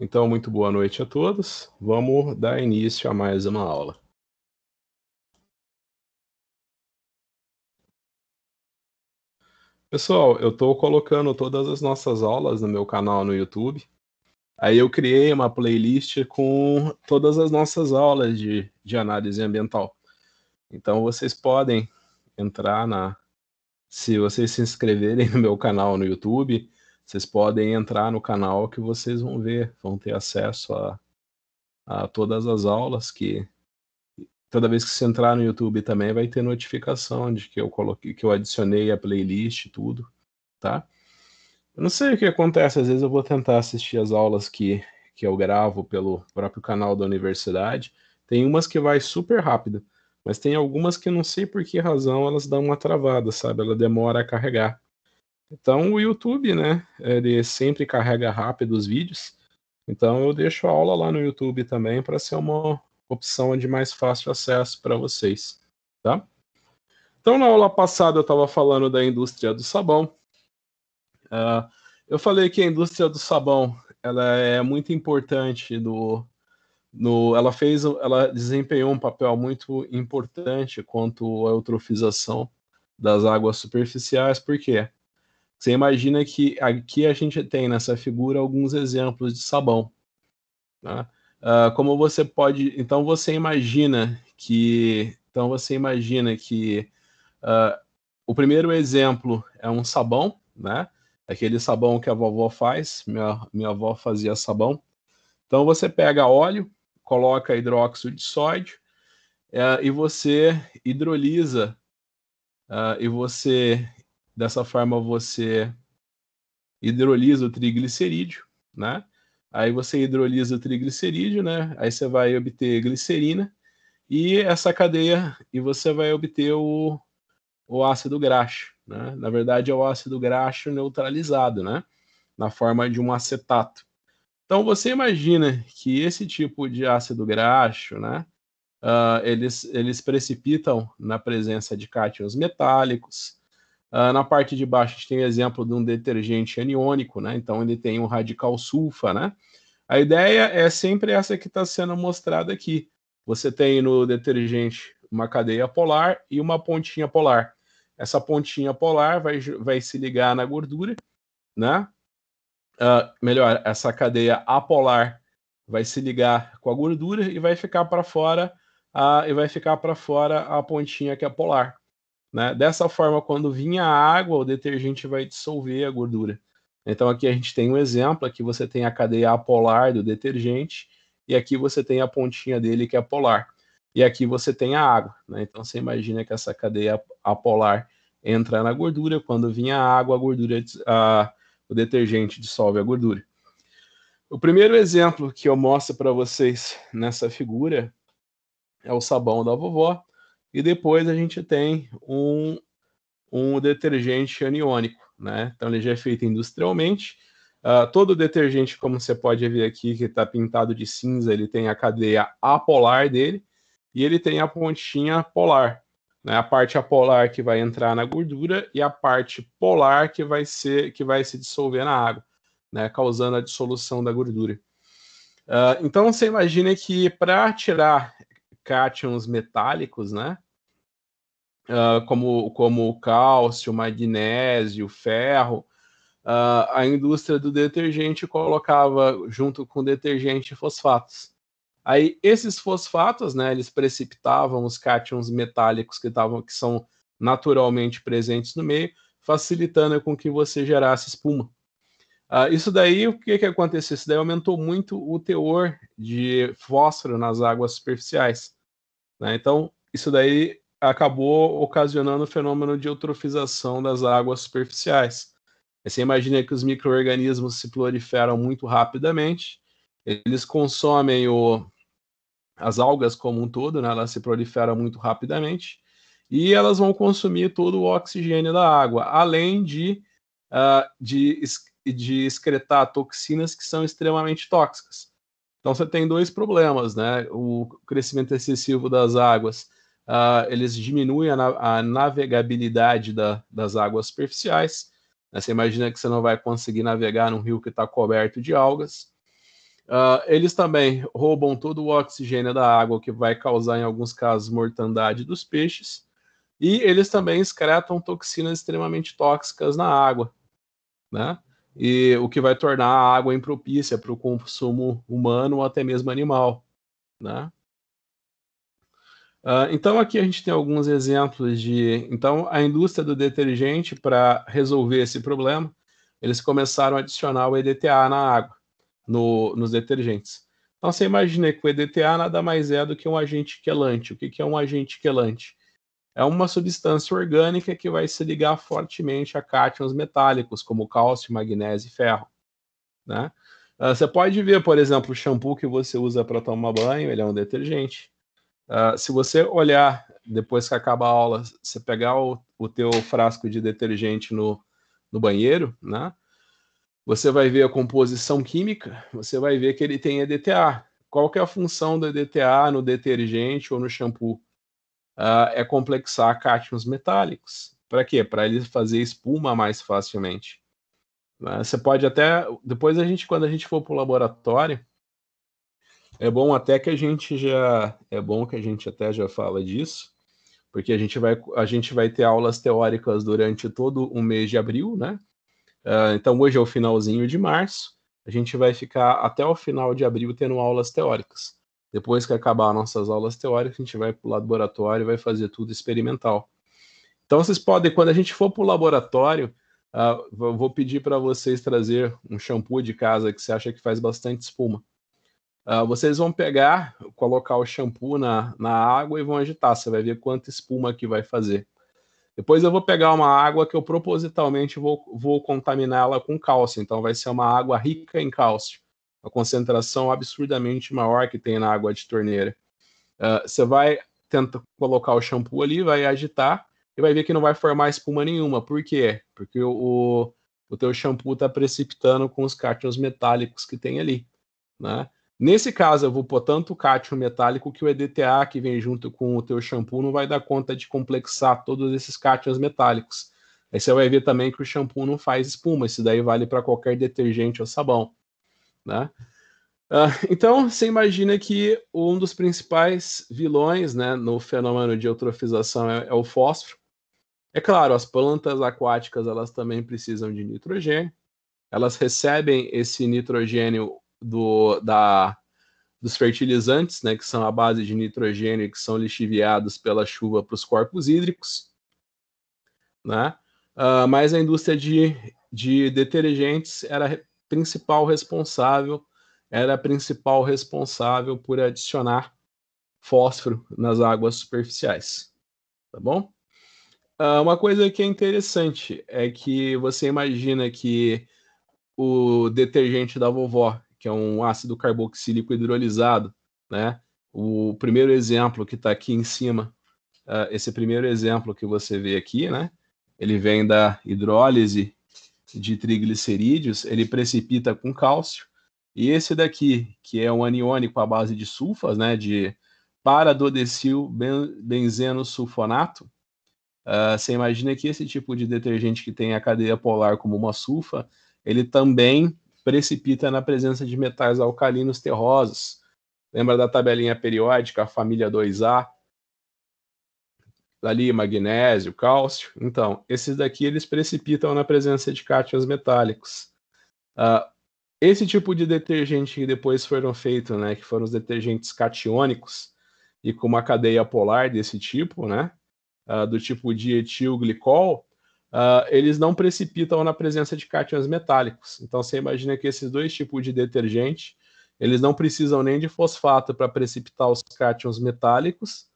Então, muito boa noite a todos. Vamos dar início a mais uma aula. Pessoal, eu estou colocando todas as nossas aulas no meu canal no YouTube. Aí eu criei uma playlist com todas as nossas aulas de, de análise ambiental. Então vocês podem entrar na. Se vocês se inscreverem no meu canal no YouTube, vocês podem entrar no canal que vocês vão ver, vão ter acesso a, a todas as aulas que toda vez que você entrar no YouTube também vai ter notificação de que eu coloquei, que eu adicionei a playlist e tudo, tá? Eu não sei o que acontece, às vezes eu vou tentar assistir as aulas que, que eu gravo pelo próprio canal da universidade. Tem umas que vai super rápido, mas tem algumas que eu não sei por que razão elas dão uma travada, sabe? Ela demora a carregar. Então o YouTube, né? Ele sempre carrega rápido os vídeos. Então eu deixo a aula lá no YouTube também para ser uma opção de mais fácil acesso para vocês, tá? Então na aula passada eu estava falando da indústria do sabão. Uh, eu falei que a indústria do sabão ela é muito importante no, no ela fez ela desempenhou um papel muito importante quanto à eutrofização das águas superficiais, por quê? Você imagina que aqui a gente tem nessa figura alguns exemplos de sabão. Né? Uh, como você pode. Então você imagina que. Então você imagina que uh, o primeiro exemplo é um sabão, né? Aquele sabão que a vovó faz, minha, minha avó fazia sabão. Então você pega óleo, coloca hidróxido de sódio uh, e você hidroliza ah, e você Dessa forma você hidroliza o triglicerídeo, né? Aí você hidroliza o triglicerídeo, né? Aí você vai obter glicerina e essa cadeia e você vai obter o, o ácido graxo, né? Na verdade é o ácido graxo neutralizado, né? Na forma de um acetato. Então você imagina que esse tipo de ácido graxo, né? Uh, eles, eles precipitam na presença de cátions metálicos, Uh, na parte de baixo a gente tem o exemplo de um detergente aniônico, né? Então ele tem um radical sulfa, né? A ideia é sempre essa que está sendo mostrada aqui. Você tem no detergente uma cadeia polar e uma pontinha polar. Essa pontinha polar vai, vai se ligar na gordura, né? Uh, melhor, essa cadeia apolar vai se ligar com a gordura e vai ficar para fora a, e vai ficar para fora a pontinha que é polar. Né? Dessa forma, quando vinha a água, o detergente vai dissolver a gordura. Então aqui a gente tem um exemplo, aqui você tem a cadeia apolar do detergente, e aqui você tem a pontinha dele que é polar. E aqui você tem a água. Né? Então você imagina que essa cadeia apolar entra na gordura, quando vinha a água, a gordura, a, o detergente dissolve a gordura. O primeiro exemplo que eu mostro para vocês nessa figura é o sabão da vovó. E depois a gente tem um, um detergente aniônico, né? Então ele já é feito industrialmente. Uh, todo detergente, como você pode ver aqui, que está pintado de cinza, ele tem a cadeia apolar dele e ele tem a pontinha polar. Né? A parte apolar que vai entrar na gordura e a parte polar que vai, ser, que vai se dissolver na água, né? causando a dissolução da gordura. Uh, então você imagina que para tirar cátions metálicos, né? Uh, como, como o cálcio, magnésio, ferro. Uh, a indústria do detergente colocava junto com detergente fosfatos. Aí esses fosfatos, né, eles precipitavam os cátions metálicos que estavam que são naturalmente presentes no meio, facilitando com que você gerasse espuma. Ah, isso daí, o que, que aconteceu? Isso daí aumentou muito o teor de fósforo nas águas superficiais. Né? Então, isso daí acabou ocasionando o fenômeno de eutrofização das águas superficiais. Você imagina que os micro-organismos se proliferam muito rapidamente, eles consomem o, as algas como um todo, né? elas se proliferam muito rapidamente, e elas vão consumir todo o oxigênio da água, além de, uh, de de excretar toxinas que são extremamente tóxicas. Então você tem dois problemas, né? O crescimento excessivo das águas, uh, eles diminuem a, na a navegabilidade da, das águas superficiais. Né? Você imagina que você não vai conseguir navegar num rio que está coberto de algas. Uh, eles também roubam todo o oxigênio da água, que vai causar, em alguns casos, mortandade dos peixes. E eles também excretam toxinas extremamente tóxicas na água. Né? e o que vai tornar a água impropícia para o consumo humano ou até mesmo animal. Né? Uh, então aqui a gente tem alguns exemplos de. Então a indústria do detergente para resolver esse problema, eles começaram a adicionar o EDTA na água, no, nos detergentes. Então você imagina que o EDTA nada mais é do que um agente quelante. O que, que é um agente quelante? é uma substância orgânica que vai se ligar fortemente a cátions metálicos, como cálcio, magnésio e ferro. Né? Uh, você pode ver, por exemplo, o shampoo que você usa para tomar banho, ele é um detergente. Uh, se você olhar, depois que acaba a aula, você pegar o, o teu frasco de detergente no, no banheiro, né? Você vai ver a composição química, você vai ver que ele tem EDTA. Qual que é a função do EDTA no detergente ou no shampoo? uh, é complexar cátions metálicos. Para quê? Para ele fazer espuma mais facilmente. Né? Você pode até. Depois a gente, quando a gente for para o laboratório, é bom até que a gente já. É bom que a gente até já fala disso, porque a gente vai, a gente vai ter aulas teóricas durante todo o mês de abril, né? Uh, então hoje é o finalzinho de março. A gente vai ficar até o final de abril tendo aulas teóricas. Depois que acabar nossas aulas teóricas, a gente vai para o laboratório e vai fazer tudo experimental. Então vocês podem, quando a gente for para o laboratório, uh, vou pedir para vocês trazer um shampoo de casa que você acha que faz bastante espuma. Uh, vocês vão pegar, colocar o shampoo na, na água e vão agitar. Você vai ver quanta espuma que vai fazer. Depois eu vou pegar uma água que eu propositalmente vou, vou contaminá-la com cálcio. Então vai ser uma água rica em cálcio a concentração absurdamente maior que tem na água de torneira. Uh, você vai tentar colocar o shampoo ali, vai agitar e vai ver que não vai formar espuma nenhuma. Por quê? Porque o, o teu shampoo está precipitando com os cátions metálicos que tem ali. Né? Nesse caso, eu vou pôr tanto cátion metálico que o EDTA que vem junto com o teu shampoo não vai dar conta de complexar todos esses cátions metálicos. Aí você vai ver também que o shampoo não faz espuma, isso daí vale para qualquer detergente ou sabão. Né? Uh, então, você imagina que um dos principais vilões né, no fenômeno de eutrofização é, é o fósforo. É claro, as plantas aquáticas elas também precisam de nitrogênio. Elas recebem esse nitrogênio do, da, dos fertilizantes, né, que são a base de nitrogênio e que são lixiviados pela chuva para os corpos hídricos. Né? Uh, mas a indústria de, de detergentes era principal responsável, era a principal responsável por adicionar fósforo nas águas superficiais. Tá bom? Ah, uma coisa que é interessante é que você imagina que o detergente da vovó, que é um ácido carboxílico hidrolisado, né? O primeiro exemplo que está aqui em cima, uh, esse primeiro exemplo que você vê aqui, né? Ele vem da hidrólise de triglicerídeos, ele precipita com cálcio. E esse daqui, que é um aniônico à base de sulfas, né, de paradodecil benzenosulfonato, uh, você imagina que esse tipo de detergente que tem a cadeia polar como uma sulfa, ele também precipita na presença de metais alcalinos terrosos. Lembra da tabelinha periódica, a família 2A, ali magnésio, cálcio. Então, esses daqui eles precipitam na presença de cátions metálicos. Uh, esse tipo de detergente que depois foram feitos, né, que foram os detergentes catiônicos e com uma cadeia polar desse tipo, né, uh, do tipo dietilglicol, uh, ah, eles não precipitam na presença de cátions metálicos. Então, você imagina que esses dois tipos de detergente, eles não precisam nem de fosfato para precipitar os cátions metálicos,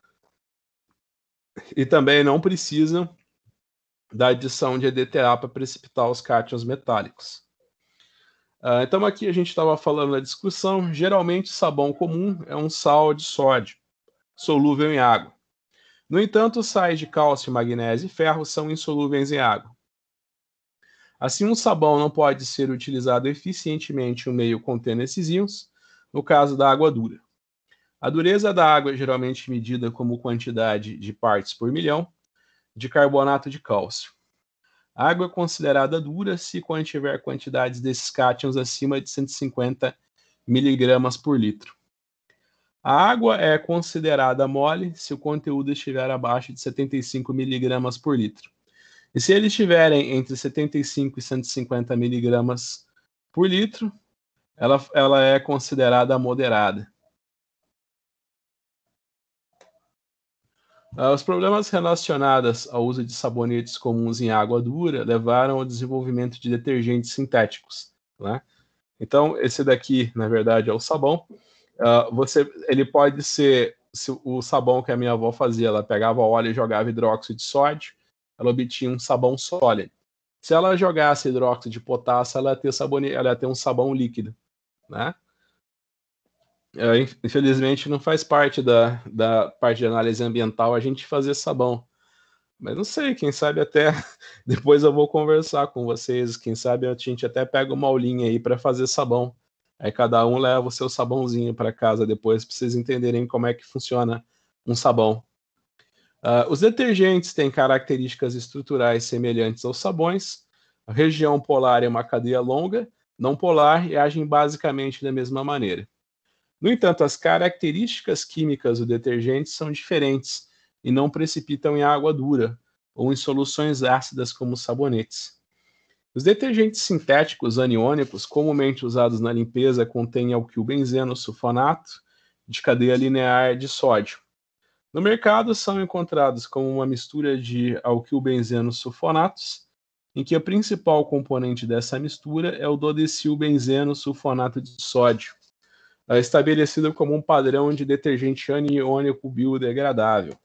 e também não precisam da adição de EDTA para precipitar os cátions metálicos. Uh, então, aqui a gente estava falando da discussão. Geralmente, sabão comum é um sal de sódio, solúvel em água. No entanto, sais de cálcio, magnésio e ferro são insolúveis em água. Assim, um sabão não pode ser utilizado eficientemente em um meio contendo esses íons, no caso da água dura. A dureza da água é geralmente medida como quantidade de partes por milhão de carbonato de cálcio. A água é considerada dura se contiver quantidades desses cátions acima de 150 miligramas por litro. A água é considerada mole se o conteúdo estiver abaixo de 75 miligramas por litro. E se eles estiverem entre 75 e 150 miligramas por litro, ela, ela é considerada moderada. Ah, os problemas relacionados ao uso de sabonetes comuns em água dura levaram ao desenvolvimento de detergentes sintéticos. Né? Então, esse daqui, na verdade, é o sabão. Uh, você, ele pode ser se, o sabão que a minha avó fazia. Ela pegava óleo e jogava hidróxido de sódio, ela obtinha um sabão sólido. Se ela jogasse hidróxido de potássio, ela ia ter, sabone, ela ia ter um sabão líquido. Né? É, infelizmente não faz parte da, da parte de análise ambiental a gente fazer sabão. Mas não sei, quem sabe até depois eu vou conversar com vocês. Quem sabe a gente até pega uma aulinha aí para fazer sabão. Aí cada um leva o seu sabãozinho para casa depois para vocês entenderem como é que funciona um sabão. Uh, os detergentes têm características estruturais semelhantes aos sabões. A região polar é uma cadeia longa, não polar e agem basicamente da mesma maneira. No entanto, as características químicas do detergente são diferentes e não precipitam em água dura ou em soluções ácidas como sabonetes. Os detergentes sintéticos aniônicos, comumente usados na limpeza, contêm alquilbenzeno sulfonato de cadeia linear de sódio. No mercado, são encontrados como uma mistura de alquilbenzeno sulfonatos, em que o principal componente dessa mistura é o dodecilbenzeno sulfonato de sódio é estabelecido como um padrão de detergente aniônico biodegradável.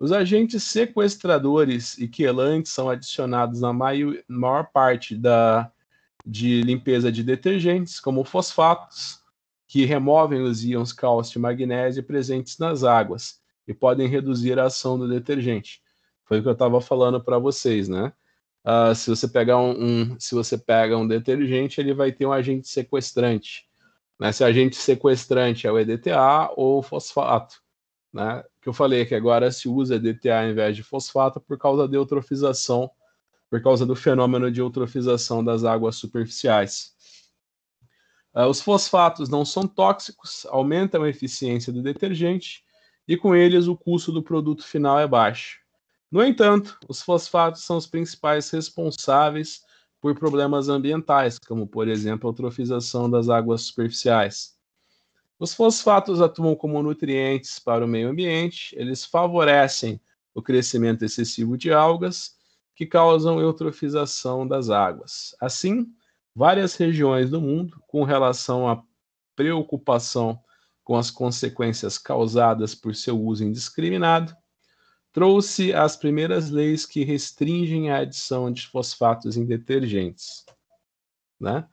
Os agentes sequestradores e quelantes são adicionados na maior parte da, de limpeza de detergentes, como fosfatos, que removem os íons cálcio e magnésio presentes nas águas e podem reduzir a ação do detergente. Foi o que eu estava falando para vocês, né? Uh, se você pegar um, um, se você pega um detergente, ele vai ter um agente sequestrante. Né? Se agente sequestrante é o EDTA ou o fosfato. Né? Que eu falei que agora se usa EDTA em vez de fosfato por causa da eutrofização, por causa do fenômeno de eutrofização das águas superficiais. Uh, os fosfatos não são tóxicos, aumentam a eficiência do detergente e com eles o custo do produto final é baixo. No entanto, os fosfatos são os principais responsáveis por problemas ambientais, como, por exemplo, a eutrofização das águas superficiais. Os fosfatos atuam como nutrientes para o meio ambiente, eles favorecem o crescimento excessivo de algas que causam eutrofização das águas. Assim, várias regiões do mundo, com relação à preocupação com as consequências causadas por seu uso indiscriminado, trouxe as primeiras leis que restringem a adição de fosfatos em detergentes. Né?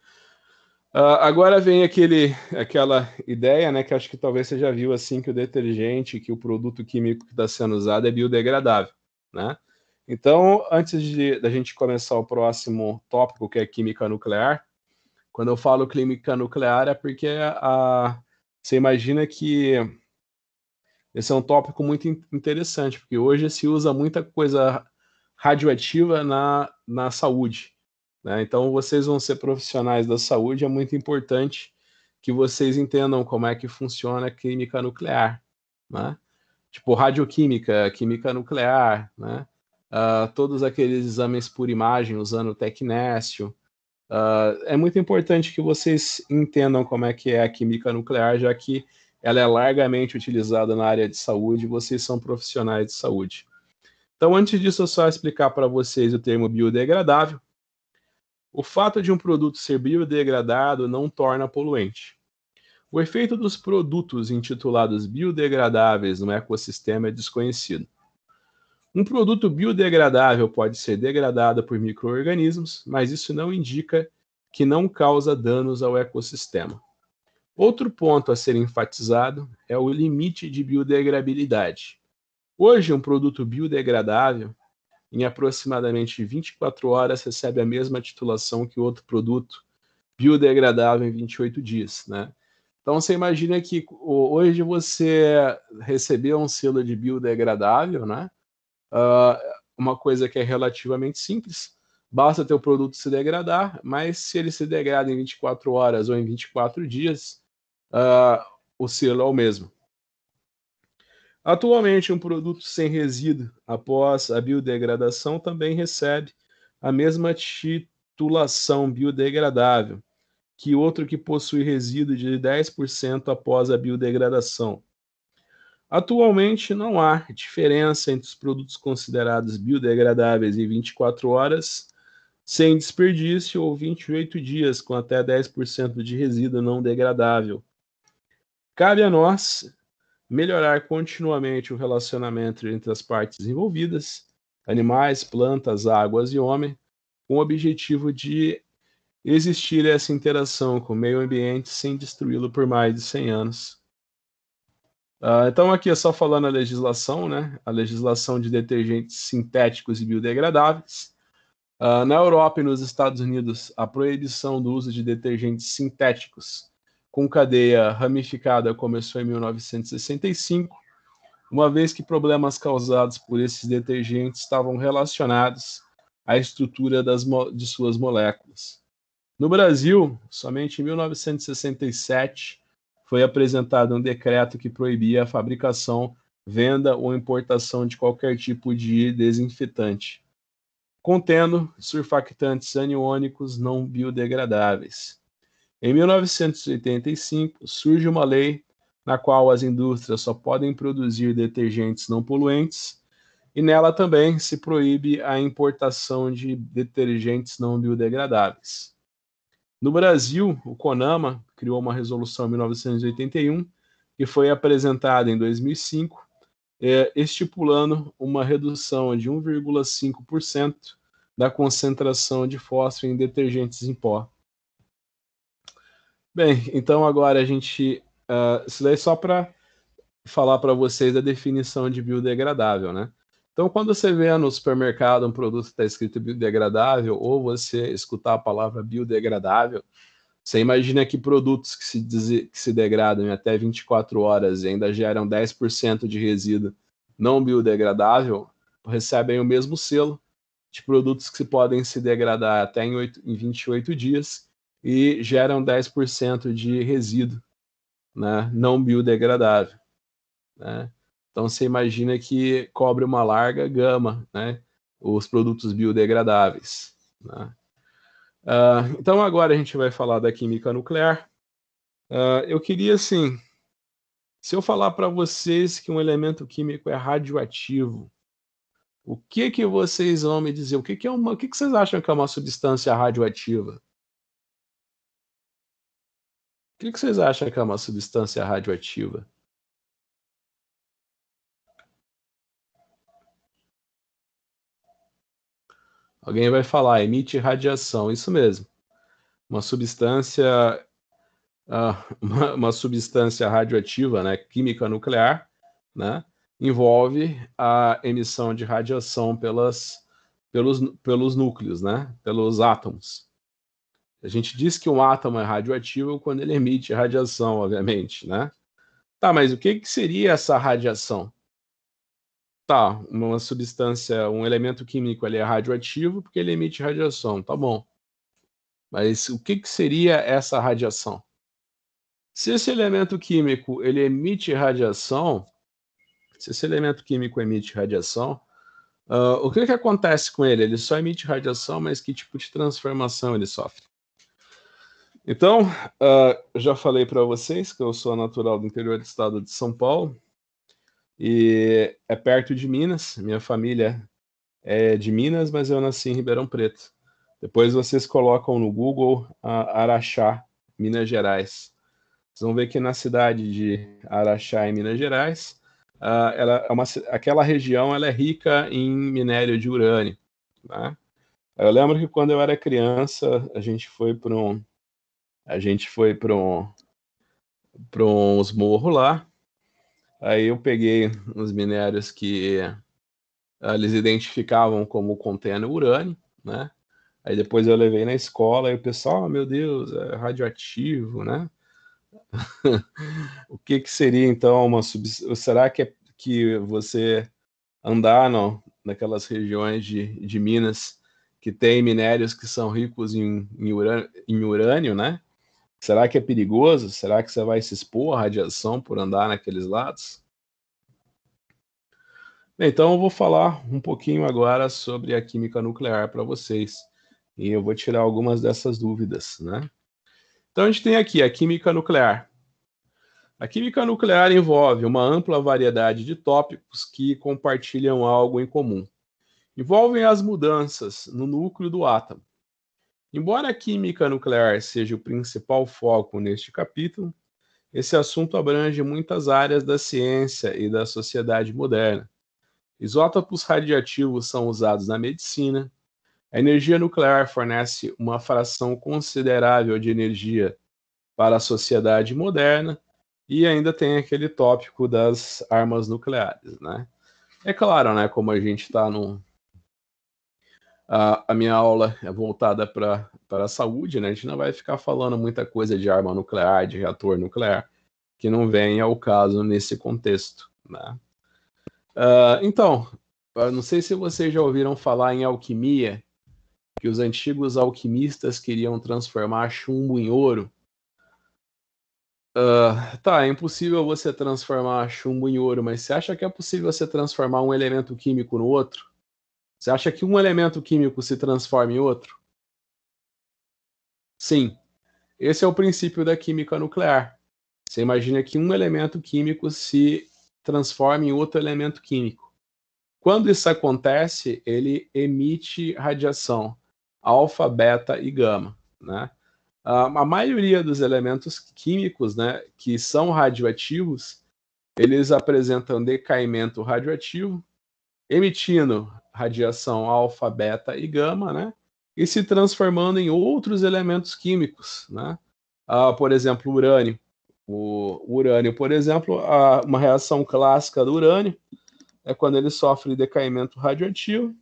Uh, agora vem aquele, aquela ideia, né, que acho que talvez você já viu assim, que o detergente, que o produto químico que está sendo usado é biodegradável. Né? Então, antes de, da gente começar o próximo tópico, que é química nuclear, quando eu falo química nuclear é porque a, você imagina que esse é um tópico muito interessante, porque hoje se usa muita coisa radioativa na, na saúde. Né? Então, vocês vão ser profissionais da saúde, é muito importante que vocês entendam como é que funciona a química nuclear. Né? Tipo, radioquímica, química nuclear, né? Uh, todos aqueles exames por imagem usando tecnécio. Uh, ah, é muito importante que vocês entendam como é que é a química nuclear, já que ela é largamente utilizada na área de saúde e vocês são profissionais de saúde. Então, antes disso, eu só explicar para vocês o termo biodegradável. O fato de um produto ser biodegradado não torna poluente. O efeito dos produtos intitulados biodegradáveis no ecossistema é desconhecido. Um produto biodegradável pode ser degradado por micro-organismos, mas isso não indica que não causa danos ao ecossistema. Outro ponto a ser enfatizado é o limite de biodegradabilidade. Hoje, um produto biodegradável, em aproximadamente 24 horas, recebe a mesma titulação que outro produto biodegradável em 28 dias. Né? Então, você imagina que hoje você recebeu um selo de biodegradável, né? Uh, uma coisa que é relativamente simples, basta o produto se degradar, mas se ele se degrada em 24 horas ou em 24 dias, uh, o selo é o mesmo. Atualmente, um produto sem resíduo após a biodegradação também recebe a mesma titulação biodegradável que outro que possui resíduo de 10% após a biodegradação. Atualmente, não há diferença entre os produtos considerados biodegradáveis em 24 horas sem desperdício ou 28 dias com até 10% de resíduo não degradável Cabe a nós melhorar continuamente o relacionamento entre as partes envolvidas, animais, plantas, águas e homem, com o objetivo de existir essa interação com o meio ambiente sem destruí-lo por mais de 100 anos. Uh, então, aqui é só falando a legislação, né? A legislação de detergentes sintéticos e biodegradáveis. Uh, na Europa e nos Estados Unidos, a proibição do uso de detergentes sintéticos com cadeia ramificada começou em 1965, uma vez que problemas causados por esses detergentes estavam relacionados à estrutura das, de suas moléculas. No Brasil, somente em 1967 foi apresentado um decreto que proibia a fabricação, venda ou importação de qualquer tipo de desinfetante, contendo surfactantes aniônicos não biodegradáveis. Em 1985, surge uma lei na qual as indústrias só podem produzir detergentes não poluentes, e nela também se proíbe a importação de detergentes não biodegradáveis. No Brasil, o CONAMA criou uma resolução em 1981, que foi apresentada em 2005, eh, é, estipulando uma redução de 1,5% da concentração de fósforo em detergentes em pó Bem, então agora a gente. Uh, isso daí é só para falar para vocês a definição de biodegradável, né? Então, quando você vê no supermercado um produto que está escrito biodegradável, ou você escutar a palavra biodegradável, você imagina que produtos que se, que se degradam em até 24 horas e ainda geram 10% de resíduo não biodegradável recebem o mesmo selo de produtos que podem se degradar até em, 8, em 28 dias e geram 10% de resíduo né, não biodegradável. Né? Então você imagina que cobre uma larga gama né, os produtos biodegradáveis. Né? Uh, então agora a gente vai falar da química nuclear. Uh, eu queria assim, se eu falar para vocês que um elemento químico é radioativo, o que que vocês vão me dizer? O que que é uma? O que que vocês acham que é uma substância radioativa? O que, que vocês acham que é uma substância radioativa? Alguém vai falar, emite radiação, isso mesmo. Uma substância, ah, uma, uma substância radioativa, né, química nuclear, né, envolve a emissão de radiação pelas, pelos, pelos núcleos, né, pelos átomos. A gente diz que um átomo é radioativo quando ele emite radiação, obviamente, né? Tá, mas o que, que seria essa radiação? Tá, uma substância, um elemento químico ele é radioativo porque ele emite radiação, tá bom. Mas o que, que seria essa radiação? Se esse elemento químico ele emite radiação, se esse elemento químico emite radiação, uh, o que, que acontece com ele? Ele só emite radiação, mas que tipo de transformação ele sofre? Então, uh, já falei para vocês que eu sou natural do interior do estado de São Paulo e é perto de Minas. Minha família é de Minas, mas eu nasci em Ribeirão Preto. Depois vocês colocam no Google uh, Araxá, Minas Gerais. Vocês vão ver que na cidade de Araxá, em Minas Gerais, uh, ela é uma, aquela região ela é rica em minério de urânio. Né? Eu lembro que quando eu era criança, a gente foi para um a gente foi para um, para uns morros lá. Aí eu peguei uns minérios que eles identificavam como contendo urânio, né? Aí depois eu levei na escola e o pessoal, oh, meu Deus, é radioativo, né? o que que seria então uma substância? Será que é que você andar não naquelas regiões de, de Minas que tem minérios que são ricos em, em, urânio, em urânio, né? Será que é perigoso? Será que você vai se expor à radiação por andar naqueles lados? Então eu vou falar um pouquinho agora sobre a química nuclear para vocês e eu vou tirar algumas dessas dúvidas, né? Então a gente tem aqui a química nuclear. A química nuclear envolve uma ampla variedade de tópicos que compartilham algo em comum. Envolvem as mudanças no núcleo do átomo, Embora a química nuclear seja o principal foco neste capítulo, esse assunto abrange muitas áreas da ciência e da sociedade moderna. Isótopos radioativos são usados na medicina, a energia nuclear fornece uma fração considerável de energia para a sociedade moderna e ainda tem aquele tópico das armas nucleares, né? É claro, né, como a gente está num a, a minha aula é voltada para a saúde, né? A gente não vai ficar falando muita coisa de arma nuclear, de reator nuclear, que não vem ao caso nesse contexto, né? Uh, então, ah, não sei se vocês já ouviram falar em alquimia, que os antigos alquimistas queriam transformar chumbo em ouro. Uh, tá, é impossível você transformar chumbo em ouro, mas você acha que é possível você transformar um elemento químico no outro? Você acha que um elemento químico se transforma em outro? Sim. Esse é o princípio da química nuclear. Você imagina que um elemento químico se transforma em outro elemento químico. Quando isso acontece, ele emite radiação alfa, beta e gama. Né? Ah, a maioria dos elementos químicos né, que são radioativos, eles apresentam decaimento radioativo, emitindo radiação alfa, beta e gama, né? E se transformando em outros elementos químicos, né? Ah, por exemplo, urânio. O urânio, por exemplo, a, uma reação clássica do urânio é quando ele sofre decaimento radioativo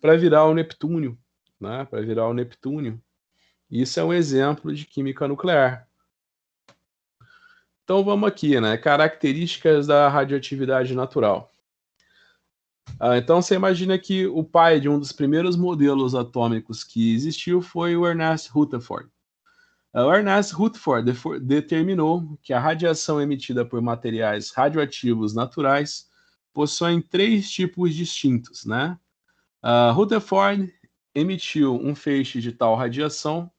para virar o neptúnio, né? Para virar o neptúnio. Isso é um exemplo de química nuclear. Então vamos aqui, né? Características da radioatividade natural. Ah, então você imagina que o pai de um dos primeiros modelos atômicos que existiu foi o Ernest Rutherford. Ah, o Ernest Rutherford determinou que a radiação emitida por materiais radioativos naturais possuem três tipos distintos, né? Uh, Rutherford emitiu um feixe de tal radiação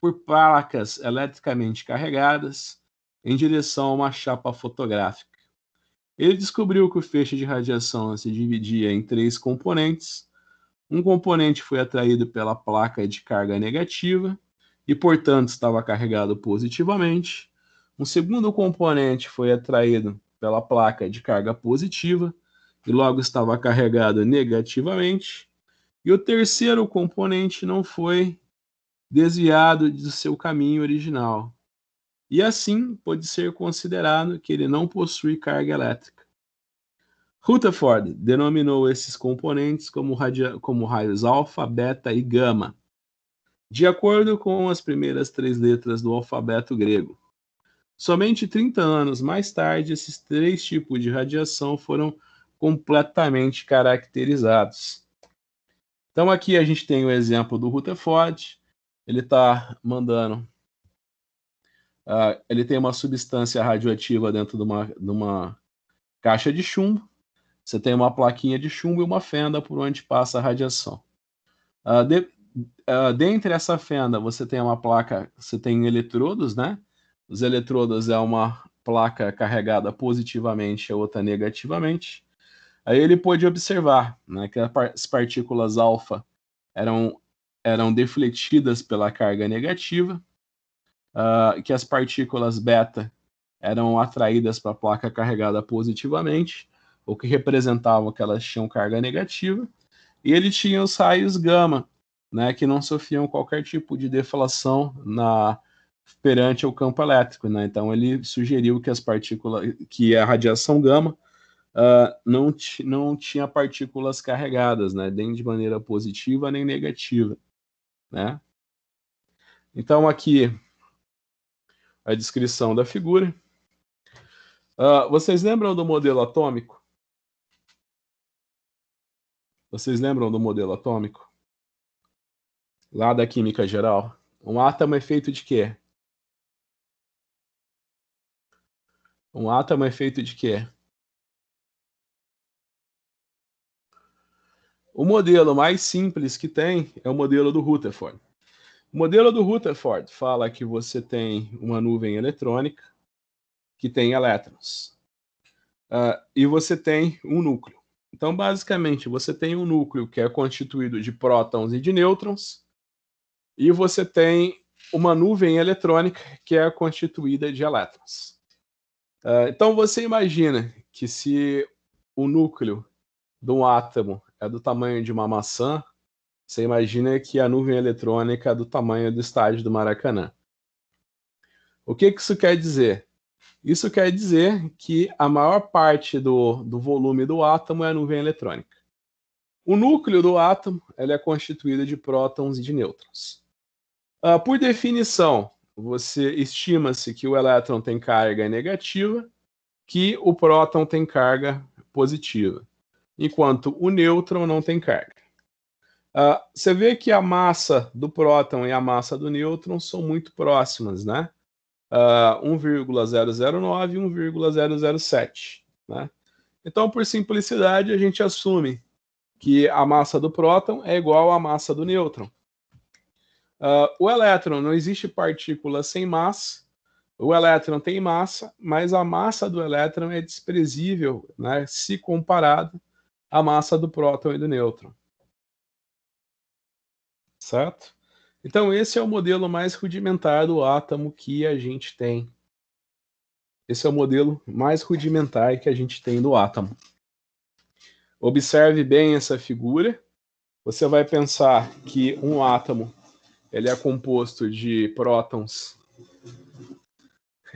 por placas eletricamente carregadas em direção a uma chapa fotográfica. Ele descobriu que o feixe de radiação se dividia em três componentes. Um componente foi atraído pela placa de carga negativa e, portanto, estava carregado positivamente. Um segundo componente foi atraído pela placa de carga positiva e logo estava carregado negativamente. E o terceiro componente não foi desviado do seu caminho original, e assim pode ser considerado que ele não possui carga elétrica. Rutherford denominou esses componentes como, como raios alfa, beta e gama, de acordo com as primeiras três letras do alfabeto grego. Somente 30 anos mais tarde, esses três tipos de radiação foram completamente caracterizados. Então, aqui a gente tem o exemplo do Rutherford, ele está mandando Uh, ele tem uma substância radioativa dentro de uma, de uma caixa de chumbo. Você tem uma plaquinha de chumbo e uma fenda por onde passa a radiação. Uh, de, uh, dentre essa fenda, você tem uma placa, você tem eletrodos, né? Os eletrodos é uma placa carregada positivamente e a outra negativamente. Aí ele pôde observar né, que as partículas alfa eram, eram defletidas pela carga negativa, uh, que as partículas beta eram atraídas para a placa carregada positivamente, o que representava que elas tinham carga negativa, e ele tinha os raios gama, né, que não sofriam qualquer tipo de deflação na perante o campo elétrico, né? Então ele sugeriu que as partículas, que a radiação gama uh, não, não tinha partículas carregadas, né? Nem de maneira positiva nem negativa, né? Então aqui a descrição da figura. Uh, vocês lembram do modelo atômico? Vocês lembram do modelo atômico? Lá da química geral. Um átomo é feito de quê? Um átomo é feito de quê? O modelo mais simples que tem é o modelo do Rutherford. O modelo do Rutherford fala que você tem uma nuvem eletrônica que tem elétrons. Uh, e você tem um núcleo. Então, basicamente, você tem um núcleo que é constituído de prótons e de nêutrons, e você tem uma nuvem eletrônica que é constituída de elétrons. Uh, então, você imagina que se o núcleo de um átomo é do tamanho de uma maçã, você imagina que a nuvem eletrônica é do tamanho do estádio do Maracanã. O que, que isso quer dizer? Isso quer dizer que a maior parte do, do volume do átomo é a nuvem eletrônica. O núcleo do átomo é constituído de prótons e de nêutrons. Uh, por definição, você estima-se que o elétron tem carga negativa, que o próton tem carga positiva, enquanto o nêutron não tem carga. Uh, você vê que a massa do próton e a massa do nêutron são muito próximas, né? Uh, ah, 1,009 e 1,007, né? Então, por simplicidade, a gente assume que a massa do próton é igual à massa do nêutron. Uh, o elétron, não existe partícula sem massa. O elétron tem massa, mas a massa do elétron é desprezível, né, se comparada à massa do próton e do nêutron certo? Então, esse é o modelo mais rudimentar do átomo que a gente tem. Esse é o modelo mais rudimentar que a gente tem do átomo. Observe bem essa figura. Você vai pensar que um átomo ele é composto de prótons,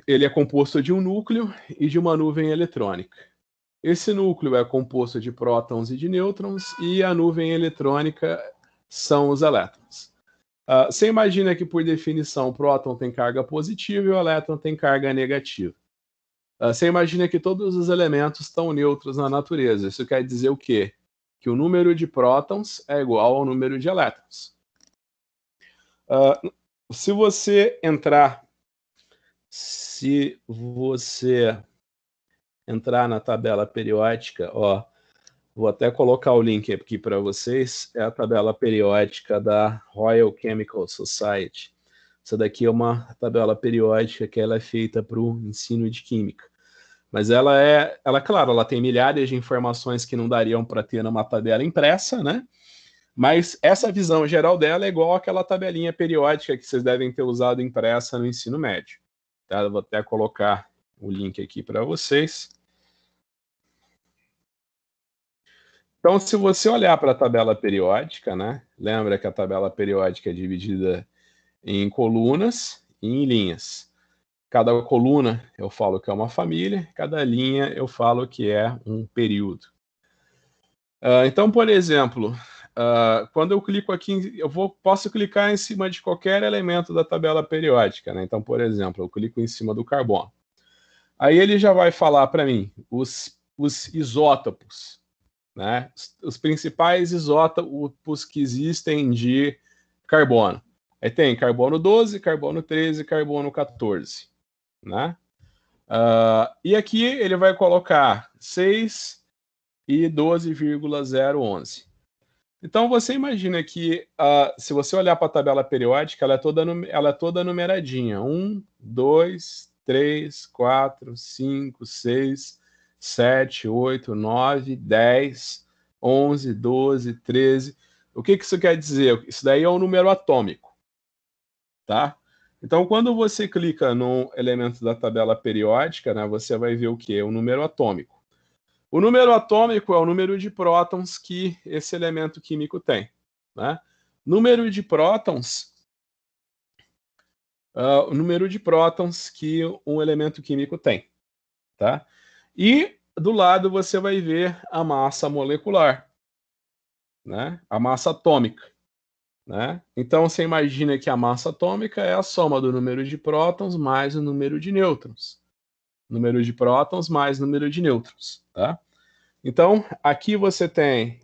ele é composto de um núcleo e de uma nuvem eletrônica. Esse núcleo é composto de prótons e de nêutrons, e a nuvem eletrônica são os elétrons. Uh, você imagina que, por definição, o próton tem carga positiva e o elétron tem carga negativa. Uh, você imagina que todos os elementos estão neutros na natureza. Isso quer dizer o quê? Que o número de prótons é igual ao número de elétrons. Uh, se você entrar, se você entrar na tabela periódica, ó, Vou até colocar o link aqui para vocês. É a tabela periódica da Royal Chemical Society. Essa daqui é uma tabela periódica que ela é feita para o ensino de química. Mas ela é, ela, claro, ela tem milhares de informações que não dariam para ter numa tabela impressa, né? Mas essa visão geral dela é igual àquela tabelinha periódica que vocês devem ter usado impressa no ensino médio. Tá? Eu vou até colocar o link aqui para vocês. Então, se você olhar para a tabela periódica, né? Lembra que a tabela periódica é dividida em colunas e em linhas. Cada coluna eu falo que é uma família, cada linha eu falo que é um período. Uh, então, por exemplo, uh, quando eu clico aqui, eu vou, posso clicar em cima de qualquer elemento da tabela periódica. Né? Então, por exemplo, eu clico em cima do carbono. Aí ele já vai falar para mim os, os isótopos né? Os principais isótopos que existem de carbono. Aí tem carbono 12, carbono 13, carbono 14. Né? Uh, e aqui ele vai colocar 6 e 12,011. Então você imagina que uh, se você olhar para a tabela periódica, ela é toda, ela é toda numeradinha. 1, 2, 3, 4, 5, 6, 7, 8, 9, 10, 11, 12, 13. O que, que isso quer dizer? Isso daí é um número atômico, tá? Então, quando você clica num elemento da tabela periódica, né, você vai ver o que? O número atômico. O número atômico é o número de prótons que esse elemento químico tem. Né? Número de prótons Uh, o número de prótons que um elemento químico tem. Tá? E do lado você vai ver a massa molecular, né? a massa atômica. Né? Então você imagina que a massa atômica é a soma do número de prótons mais o número de nêutrons. Número de prótons mais número de nêutrons. Tá? Então aqui você tem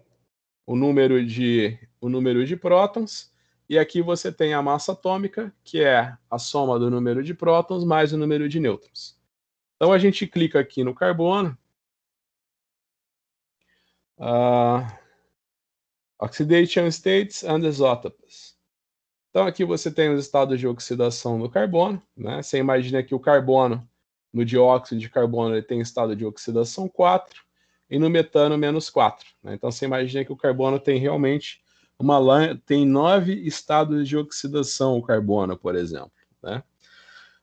o número de, o número de prótons. E aqui você tem a massa atômica, que é a soma do número de prótons mais o número de nêutrons. Então a gente clica aqui no carbono. Uh, oxidation states and isotopes. Então aqui você tem os estados de oxidação do carbono. Né? Você imagina que o carbono, no dióxido de carbono, ele tem estado de oxidação 4 e no metano menos 4. Né? Então você imagina que o carbono tem realmente uma tem nove estados de oxidação o carbono, por exemplo. Né?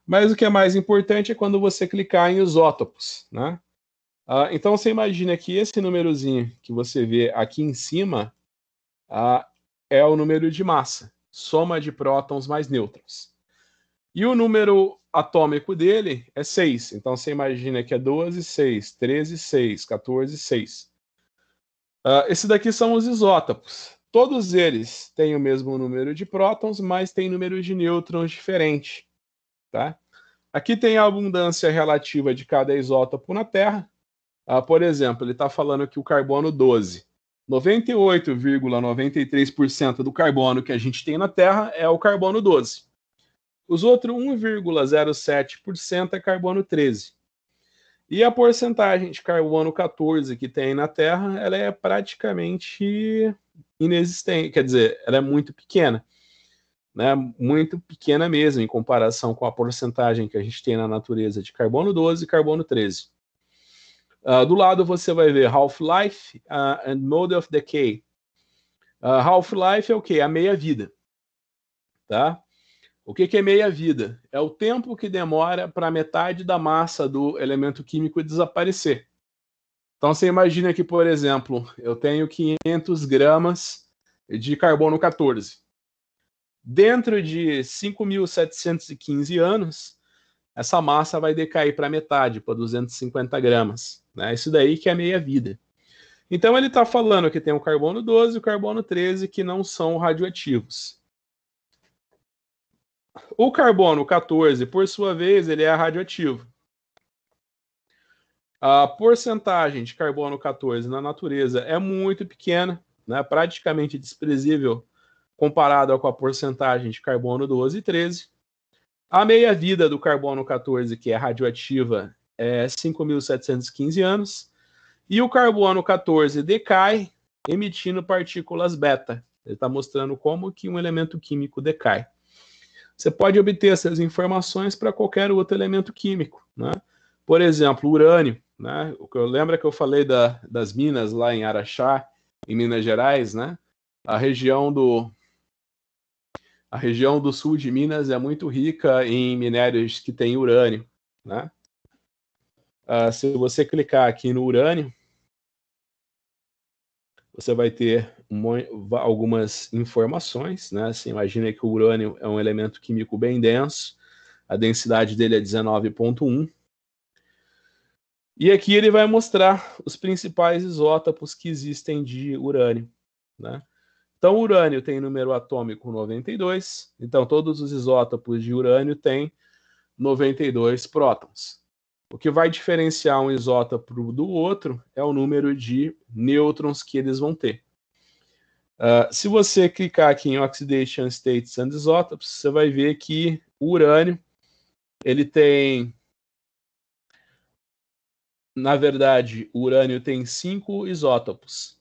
Mas o que é mais importante é quando você clicar em isótopos, né? Ah, então você imagina que esse númerozinho que você vê aqui em cima ah, é o número de massa, soma de prótons mais nêutrons. E o número atômico dele é 6. Então você imagina que é 12, 6, 13, 6, 14, 6. Uh, esse daqui são os isótopos. Todos eles têm o mesmo número de prótons, mas têm números de nêutrons diferente. Tá? Aqui tem a abundância relativa de cada isótopo na Terra. Ah, por exemplo, ele está falando que o carbono 12, 98,93% do carbono que a gente tem na Terra é o carbono 12. Os outros 1,07% é carbono 13. E a porcentagem de carbono 14 que tem na Terra, ela é praticamente inexistente, quer dizer, ela é muito pequena né, muito pequena mesmo, em comparação com a porcentagem que a gente tem na natureza de carbono 12 e carbono 13. Uh, ah, do lado você vai ver Half-Life uh, and Mode of Decay. Uh, Half-Life é o que? É a meia-vida. Tá? O que, que é meia-vida? É o tempo que demora para metade da massa do elemento químico desaparecer. Então você imagina que, por exemplo, eu tenho 500 gramas de carbono 14. Dentro de 5.715 anos, essa massa vai decair para metade, para 250 gramas. Né? Isso daí que é meia-vida. Então ele está falando que tem o carbono 12 e o carbono 13 que não são radioativos. O carbono 14, por sua vez, ele é radioativo. A porcentagem de carbono 14 na natureza é muito pequena, né? praticamente desprezível comparado com a porcentagem de carbono 12 e 13. A meia-vida do carbono 14, que é radioativa, é 5.715 anos. E o carbono 14 decai, emitindo partículas beta. Ele está mostrando como que um elemento químico decai. Você pode obter essas informações para qualquer outro elemento químico. Né? Por exemplo, urânio. Né? O que eu que eu falei da, das minas lá em Araxá, em Minas Gerais, né? A região do, a região do sul de Minas é muito rica em minérios que têm urânio, né? Uh, se você clicar aqui no urânio, você vai ter algumas informações, né? Você imagina que o urânio é um elemento químico bem denso, a densidade dele é 19,1. E aqui ele vai mostrar os principais isótopos que existem de urânio, né? Então, urânio tem número atômico 92, então todos os isótopos de urânio têm 92 prótons. O que vai diferenciar um isótopo do outro é o número de nêutrons que eles vão ter. Uh, se você clicar aqui em Oxidation States and Isotopes, você vai ver que o urânio ele tem na verdade, o urânio tem cinco isótopos.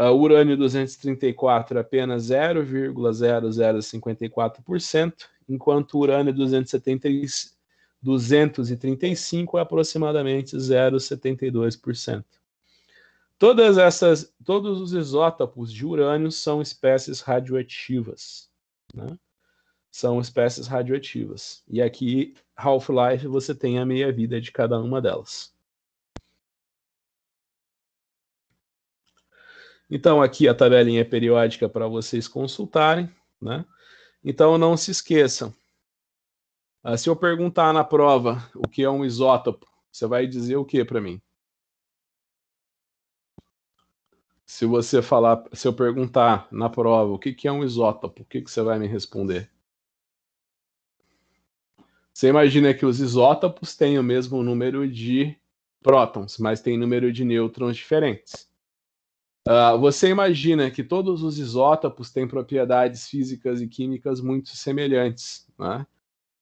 Uh, urânio 234 é apenas 0,0054%, enquanto urânio 235 é aproximadamente 0,72%. Todas essas, todos os isótopos de urânio são espécies radioativas, né? São espécies radioativas. E aqui, half-life, você tem a meia-vida de cada uma delas. Então, aqui a tabelinha é periódica para vocês consultarem, né? Então, não se esqueçam. Ah, se eu perguntar na prova o que é um isótopo, você vai dizer o que para mim? Se você falar, se eu perguntar na prova o que, que é um isótopo, o que, que você vai me responder? Você imagina que os isótopos têm o mesmo número de prótons, mas tem número de nêutrons diferentes. Uh, você imagina que todos os isótopos têm propriedades físicas e químicas muito semelhantes, né?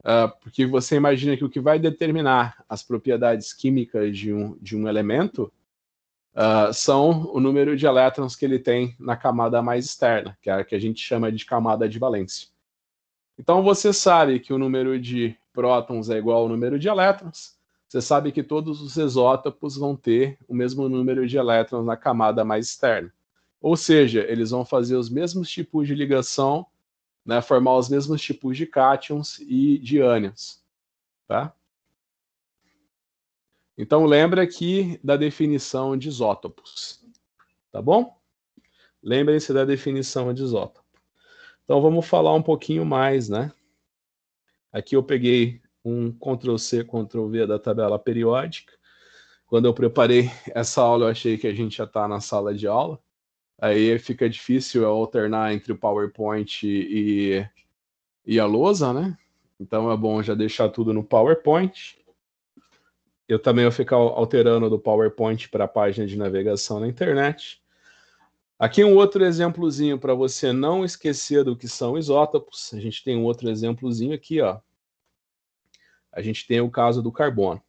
Uh, porque você imagina que o que vai determinar as propriedades químicas de um, de um elemento uh, são o número de elétrons que ele tem na camada mais externa, que é a que a gente chama de camada de valência. Então você sabe que o número de prótons é igual ao número de elétrons, você sabe que todos os isótopos vão ter o mesmo número de elétrons na camada mais externa. Ou seja, eles vão fazer os mesmos tipos de ligação, né, formar os mesmos tipos de cátions e de ânions. Tá? Então lembra aqui da definição de isótopos. Tá bom? Lembrem-se da definição de isótopo. Então vamos falar um pouquinho mais, né? Aqui eu peguei um Ctrl+C, Ctrl+V da tabela periódica. Quando eu preparei essa aula, eu achei que a gente já está na sala de aula. Aí fica difícil eu alternar entre o PowerPoint e, e a lousa, né? Então é bom já deixar tudo no PowerPoint. Eu também vou ficar alterando do PowerPoint para a página de navegação na internet. Aqui um outro exemplozinho para você não esquecer do que são isótopos. A gente tem um outro exemplozinho aqui, ó a gente tem o caso do carbono.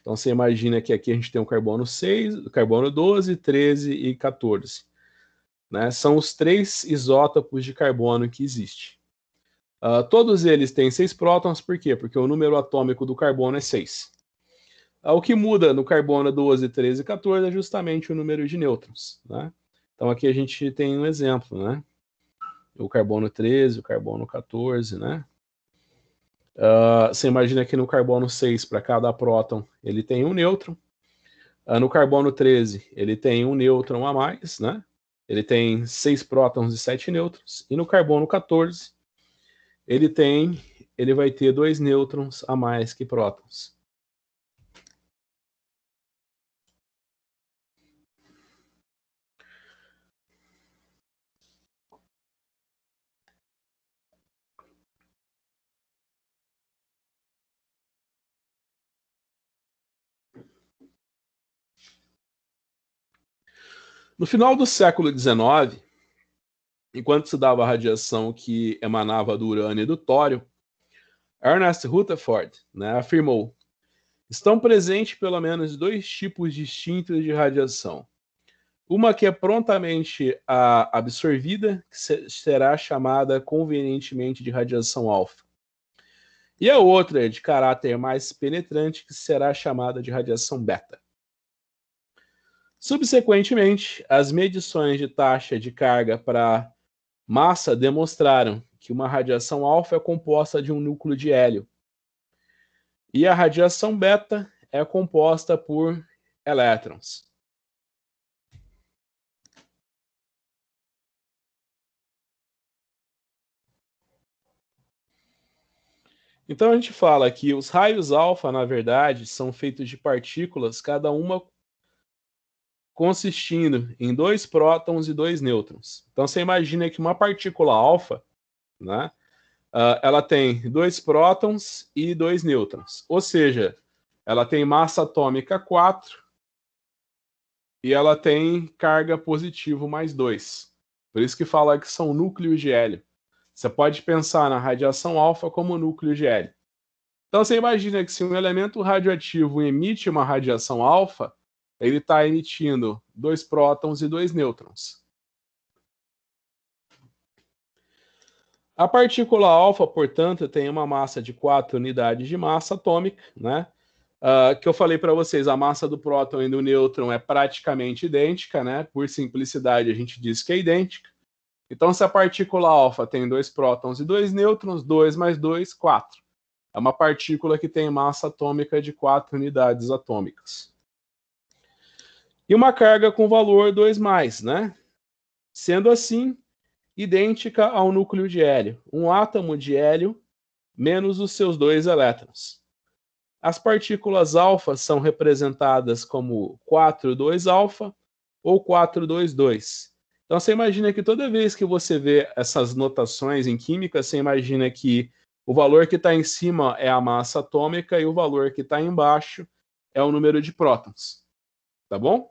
Então você imagina que aqui a gente tem o carbono 6, o carbono 12, 13 e 14. Né? São os três isótopos de carbono que existem. Uh, todos eles têm seis prótons, por quê? Porque o número atômico do carbono é 6. Ah, o que muda no carbono 12, 13 e 14 é justamente o número de nêutrons. Né? Então aqui a gente tem um exemplo, né? O carbono 13, o carbono 14, né? Ah, você imagina que no carbono 6, para cada próton, ele tem um nêutron. Uh, no carbono 13, ele tem um nêutron a mais, né? Ele tem 6 prótons e 7 nêutrons. E no carbono 14, ele tem, ele vai ter dois nêutrons a mais que prótons. No final do século XIX, enquanto se dava a radiação que emanava do urânio e do tório, Ernest Rutherford né, afirmou: estão presentes pelo menos dois tipos distintos de radiação. Uma que é prontamente ah, absorvida, que será chamada convenientemente de radiação alfa. E a outra é de caráter mais penetrante, que será chamada de radiação beta. Subsequentemente, as medições de taxa de carga para massa demonstraram que uma radiação alfa é composta de um núcleo de hélio e a radiação beta é composta por elétrons. Então a gente fala que os raios alfa, na verdade, são feitos de partículas, cada uma consistindo em dois prótons e dois nêutrons. Então você imagina que uma partícula alfa, né, uh, ela tem dois prótons e dois nêutrons, ou seja, ela tem massa atômica 4 e ela tem carga positivo mais 2. Por isso que fala que são núcleos de hélio. Você pode pensar na radiação alfa como núcleo de hélio. Então você imagina que se um elemento radioativo emite uma radiação alfa, ele está emitindo dois prótons e dois nêutrons. A partícula alfa, portanto, tem uma massa de 4 unidades de massa atômica, né? Uh, que eu falei para vocês, a massa do próton e do nêutron é praticamente idêntica, né? Por simplicidade, a gente diz que é idêntica. Então, se a partícula alfa tem dois prótons e dois nêutrons, 2 mais 2, 4. É uma partícula que tem massa atômica de 4 unidades atômicas e uma carga com valor 2, né? Sendo assim, idêntica ao núcleo de hélio, um átomo de hélio menos os seus dois elétrons. As partículas alfa são representadas como 4,2-alfa ou 4,2,2. Então você imagina que toda vez que você vê essas notações em química, você imagina que o valor que está em cima é a massa atômica e o valor que está embaixo é o número de prótons. Tá bom?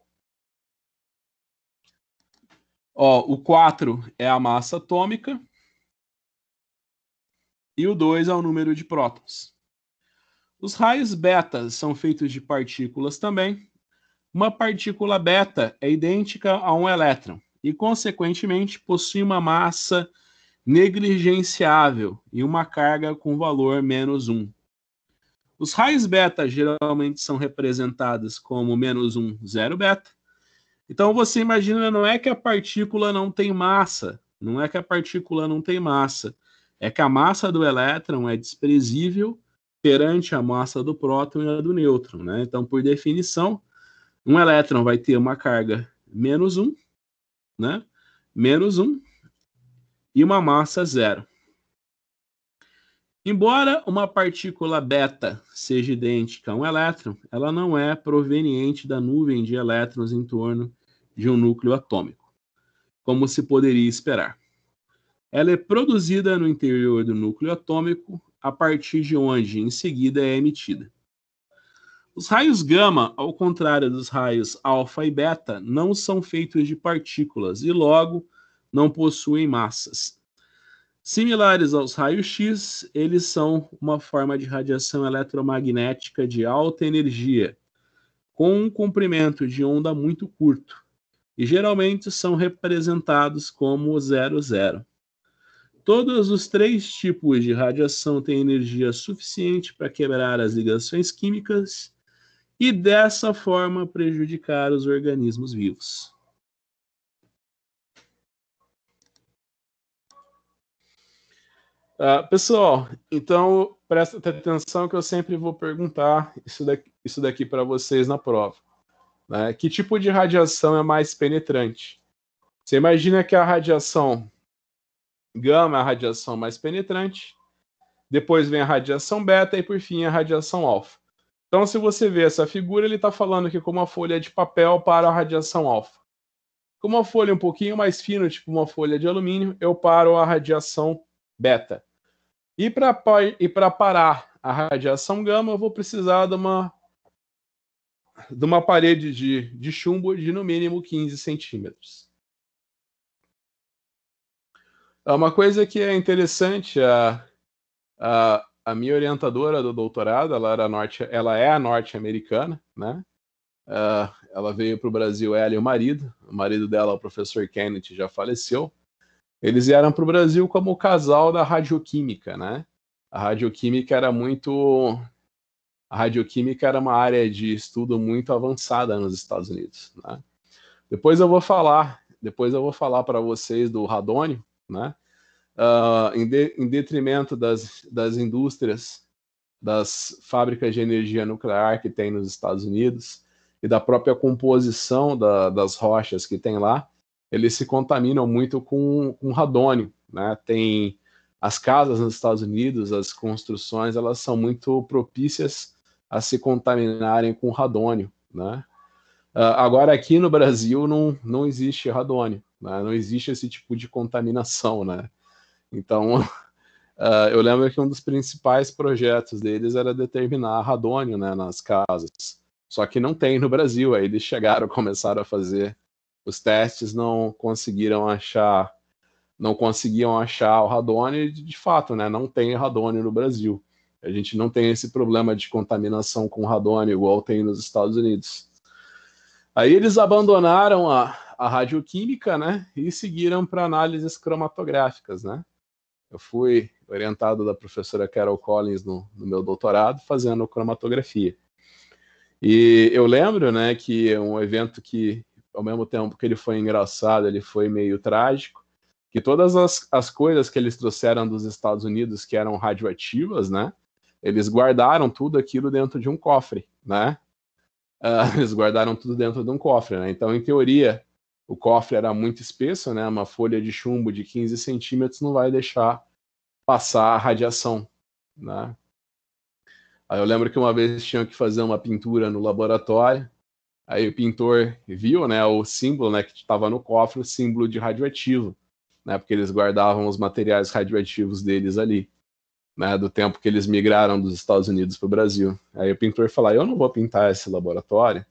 Ó, o 4 é a massa atômica e o 2 é o número de prótons. Os raios beta são feitos de partículas também. Uma partícula beta é idêntica a um elétron e, consequentemente, possui uma massa negligenciável e uma carga com valor menos 1. Os raios beta geralmente são representados como menos 1, 0 beta, então você imagina, não é que a partícula não tem massa, não é que a partícula não tem massa, é que a massa do elétron é desprezível perante a massa do próton e a do nêutron, né? Então, por definição, um elétron vai ter uma carga menos 1, né? Menos 1 e uma massa zero. Embora uma partícula beta seja idêntica a um elétron, ela não é proveniente da nuvem de elétrons em torno de um núcleo atômico, como se poderia esperar. Ela é produzida no interior do núcleo atômico, a partir de onde, em seguida, é emitida. Os raios gama, ao contrário dos raios alfa e beta, não são feitos de partículas e, logo, não possuem massas. Similares aos raios-x, eles são uma forma de radiação eletromagnética de alta energia, com um comprimento de onda muito curto, e geralmente são representados como 00. Todos os três tipos de radiação têm energia suficiente para quebrar as ligações químicas e dessa forma prejudicar os organismos vivos. Uh, pessoal, então presta atenção que eu sempre vou perguntar isso daqui, isso daqui para vocês na prova. Né? Que tipo de radiação é mais penetrante? Você imagina que a radiação gama é a radiação mais penetrante, depois vem a radiação beta e por fim a radiação alfa. Então, se você vê essa figura, ele está falando aqui com uma folha é de papel para a radiação alfa. Com uma folha é um pouquinho mais fina, tipo uma folha de alumínio, eu paro a radiação beta. E para parar a radiação gama, eu vou precisar de uma de uma parede de, de chumbo de no mínimo 15 centímetros. É uma coisa que é interessante, a, a, a minha orientadora do doutorado, ela, era norte, ela é norte-americana, né? Uh, ela veio para o Brasil, ela e o marido. O marido dela, o professor Kennedy, já faleceu. Eles vieram para o Brasil como o casal da radioquímica, né? A radioquímica era muito a radioquímica era uma área de estudo muito avançada nos Estados Unidos. Né? Depois eu vou falar, depois eu vou falar para vocês do radônio, né? Uh, em, de, em, detrimento das, das indústrias, das fábricas de energia nuclear que tem nos Estados Unidos e da própria composição da, das rochas que tem lá, eles se contaminam muito com, com radônio, né? Tem as casas nos Estados Unidos, as construções, elas são muito propícias a se contaminarem com radônio, né? Ah, agora, aqui no Brasil não, não existe radônio, né? não existe esse tipo de contaminação, né? Então, uh, eu lembro que um dos principais projetos deles era determinar radônio né, nas casas, só que não tem no Brasil, aí eles chegaram, começaram a fazer os testes, não conseguiram achar, não conseguiam achar o radônio, e de fato, né, não tem radônio no Brasil. A gente não tem esse problema de contaminação com radônio igual tem nos Estados Unidos. Aí eles abandonaram a, a radioquímica, né, e seguiram para análises cromatográficas, né. Eu fui orientado da professora Carol Collins no, no meu doutorado, fazendo cromatografia. E eu lembro, né, que é um evento que, ao mesmo tempo que ele foi engraçado, ele foi meio trágico, que todas as, as coisas que eles trouxeram dos Estados Unidos que eram radioativas, né, eles guardaram tudo aquilo dentro de um cofre, né? Uh, eles guardaram tudo dentro de um cofre, né? Então, em teoria, o cofre era muito espesso, né? Uma folha de chumbo de 15 centímetros não vai deixar passar a radiação, né? Aí eu lembro que uma vez tinham que fazer uma pintura no laboratório, aí o pintor viu, né, o símbolo, né, que estava no cofre, o símbolo de radioativo, né, porque eles guardavam os materiais radioativos deles ali né, do tempo que eles migraram dos Estados Unidos para o Brasil. Aí o pintor falou: Eu não vou pintar esse laboratório.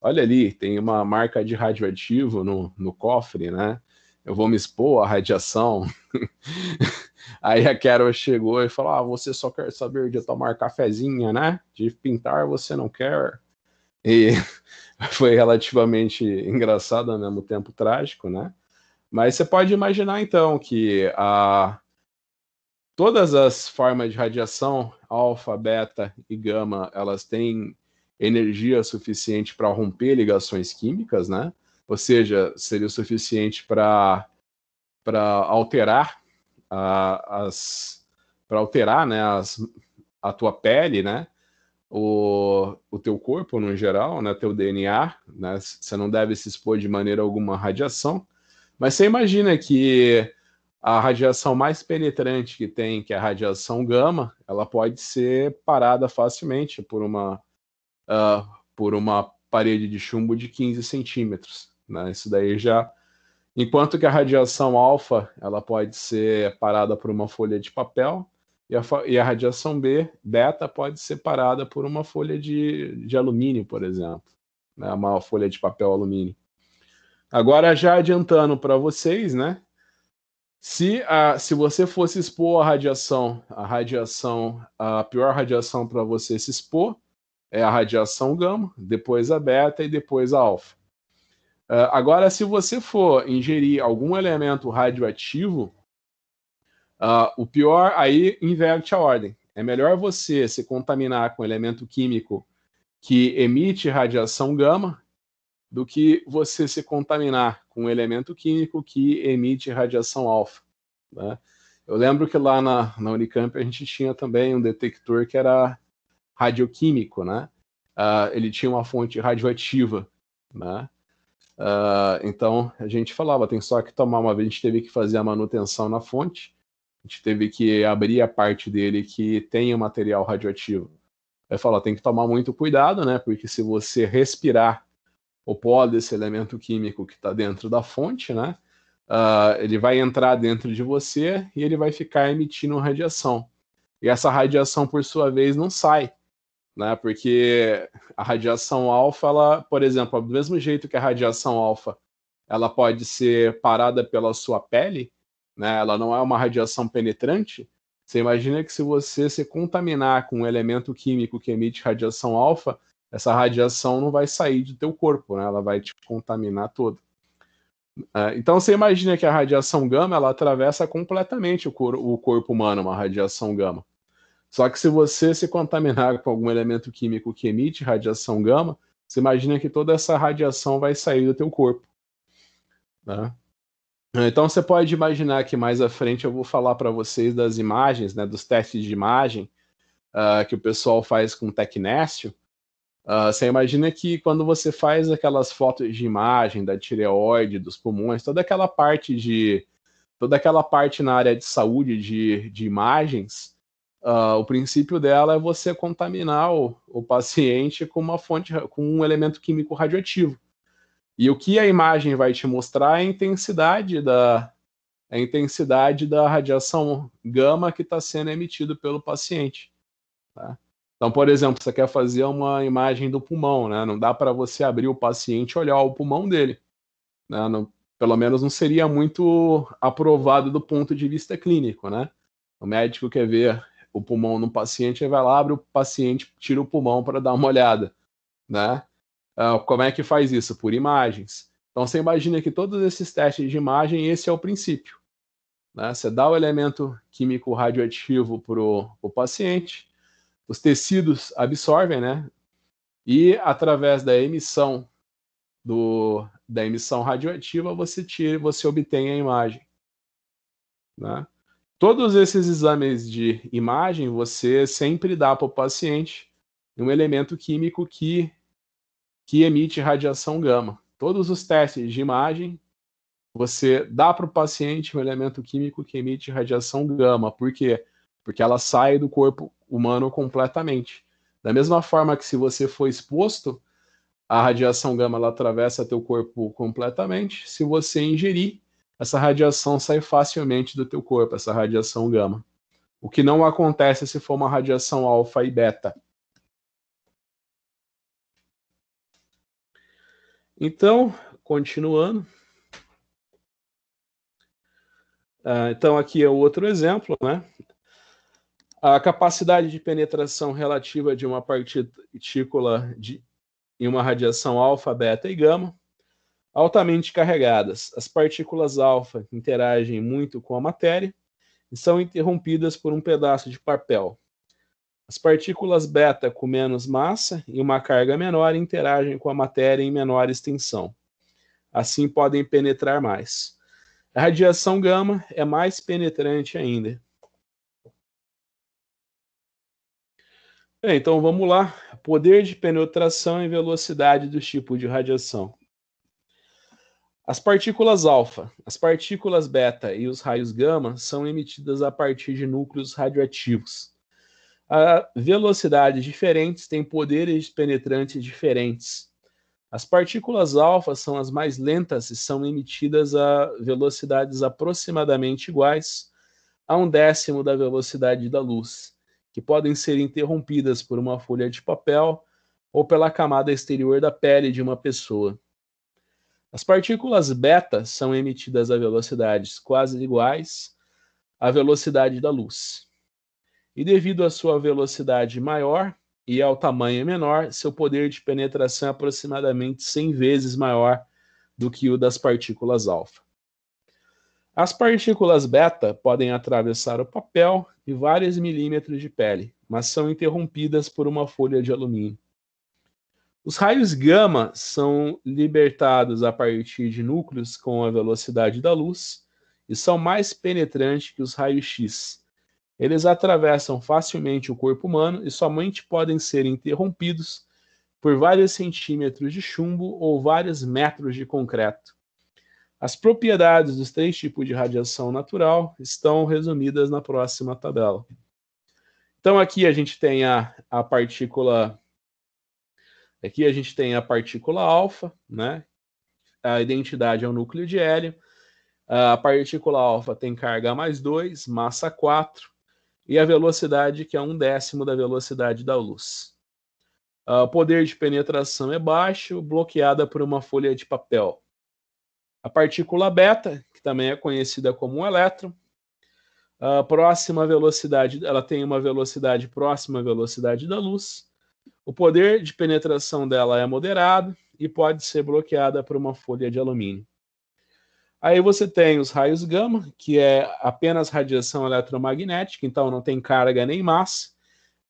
Olha ali, tem uma marca de radioativo no, no cofre, né? Eu vou me expor à radiação. Aí a Carol chegou e falou: ah, você só quer saber de tomar cafezinha, né? De pintar você não quer. E foi relativamente engraçado ao mesmo tempo trágico, né? Mas você pode imaginar então que a, todas as formas de radiação, alfa, beta e gama, elas têm energia suficiente para romper ligações químicas, né? Ou seja, seria o suficiente para para alterar uh, as para alterar, né, as, a tua pele, né? O, o teu corpo no geral, né, teu DNA, né? Você não deve se expor de maneira alguma à radiação. Mas você imagina que a radiação mais penetrante que tem, que é a radiação gama, ela pode ser parada facilmente por uma, uh, por uma parede de chumbo de 15 centímetros. Né? Isso daí já. Enquanto que a radiação alfa ela pode ser parada por uma folha de papel, e a, e a radiação B, beta, pode ser parada por uma folha de, de alumínio, por exemplo. Né? Uma folha de papel alumínio. Agora, já adiantando para vocês, né? Se, se você fosse expor a radiação, a radiação, a pior radiação para você se expor é a radiação gama, depois a beta e depois a alfa. Uh, agora, se você for ingerir algum elemento radioativo, uh, o pior aí inverte a ordem. É melhor você se contaminar com elemento químico que emite radiação gama do que você se contaminar com um elemento químico que emite radiação alfa. Né? Eu lembro que lá na, na, Unicamp a gente tinha também um detector que era radioquímico, né? Uh, ele tinha uma fonte radioativa, né? Uh, então a gente falava, tem só que tomar uma vez, a gente teve que fazer a manutenção na fonte, a gente teve que abrir a parte dele que tem o material radioativo. Aí fala, tem que tomar muito cuidado, né? Porque se você respirar o pó desse elemento químico que está dentro da fonte, né? Uh, ele vai entrar dentro de você e ele vai ficar emitindo radiação. E essa radiação, por sua vez, não sai, né? Porque a radiação alfa, ela, por exemplo, do mesmo jeito que a radiação alfa, ela pode ser parada pela sua pele, né? Ela não é uma radiação penetrante. Você imagina que se você se contaminar com um elemento químico que emite radiação alfa, essa radiação não vai sair do teu corpo, né? Ela vai te contaminar todo. É, então você imagina que a radiação gama ela atravessa completamente o, corpo humano, uma radiação gama. Só que se você se contaminar com algum elemento químico que emite radiação gama, você imagina que toda essa radiação vai sair do teu corpo. Né? Então você pode imaginar que mais à frente eu vou falar para vocês das imagens, né, dos testes de imagem uh, que o pessoal faz com o Tecnécio. Ah, você imagina que quando você faz aquelas fotos de imagem da tireoide, dos pulmões, toda aquela parte de toda aquela parte na área de saúde de, de imagens, uh, o princípio dela é você contaminar o, o paciente com uma fonte, com um elemento químico radioativo. E o que a imagem vai te mostrar é a intensidade da, a intensidade da radiação gama que está sendo emitido pelo paciente. Tá? Então, por exemplo, você quer fazer uma imagem do pulmão, né? Não dá para você abrir o paciente e olhar o pulmão dele. Né? Não, pelo menos não seria muito aprovado do ponto de vista clínico, né? O médico quer ver o pulmão no paciente, ele vai lá, abre o paciente, tira o pulmão para dar uma olhada, né? Ah, como é que faz isso? Por imagens. Então você imagina que todos esses testes de imagem, esse é o princípio. Né? Você dá o elemento químico radioativo para o paciente, os tecidos absorvem, né? E através da emissão do, da emissão radioativa você tira, você obtém a imagem. Né? Todos esses exames de imagem você sempre dá para o paciente um elemento químico que que emite radiação gama. Todos os testes de imagem você dá para o paciente um elemento químico que emite radiação gama, porque porque ela sai do corpo humano completamente. Da mesma forma que se você for exposto, a radiação gama ela atravessa teu corpo completamente. Se você ingerir, essa radiação sai facilmente do teu corpo, essa radiação gama. O que não acontece se for uma radiação alfa e beta. Então, continuando. Uh, então, aqui é outro exemplo, né? A capacidade de penetração relativa de uma partícula de, em uma radiação alfa, beta e gama. Altamente carregadas, as partículas alfa interagem muito com a matéria e são interrompidas por um pedaço de papel. As partículas beta com menos massa e uma carga menor interagem com a matéria em menor extensão. Assim podem penetrar mais. A radiação gama é mais penetrante ainda, É, então vamos lá. Poder de penetração e velocidade dos tipos de radiação. As partículas alfa, as partículas beta e os raios gama são emitidas a partir de núcleos radioativos. A velocidades diferentes têm poderes penetrantes diferentes. As partículas alfa são as mais lentas e são emitidas a velocidades aproximadamente iguais a um décimo da velocidade da luz que podem ser interrompidas por uma folha de papel ou pela camada exterior da pele de uma pessoa. As partículas beta são emitidas a velocidades quase iguais à velocidade da luz. E devido à sua velocidade maior e ao tamanho menor, seu poder de penetração é aproximadamente 100 vezes maior do que o das partículas alfa. As partículas beta podem atravessar o papel e vários milímetros de pele, mas são interrompidas por uma folha de alumínio. Os raios gama são libertados a partir de núcleos com a velocidade da luz e são mais penetrantes que os raios X. Eles atravessam facilmente o corpo humano e somente podem ser interrompidos por vários centímetros de chumbo ou vários metros de concreto. As propriedades dos três tipos de radiação natural estão resumidas na próxima tabela. Então aqui a gente tem a, a partícula aqui a gente tem a partícula alfa, né? A identidade é o núcleo de hélio. A partícula alfa tem carga mais 2, massa 4 e a velocidade que é um décimo da velocidade da luz. Ah, o poder de penetração é baixo, bloqueada por uma folha de papel. A partícula beta, que também é conhecida como um elétron, a próxima velocidade, ela tem uma velocidade próxima à velocidade da luz. O poder de penetração dela é moderado e pode ser bloqueada por uma folha de alumínio. Aí você tem os raios gama, que é apenas radiação eletromagnética, então não tem carga nem massa,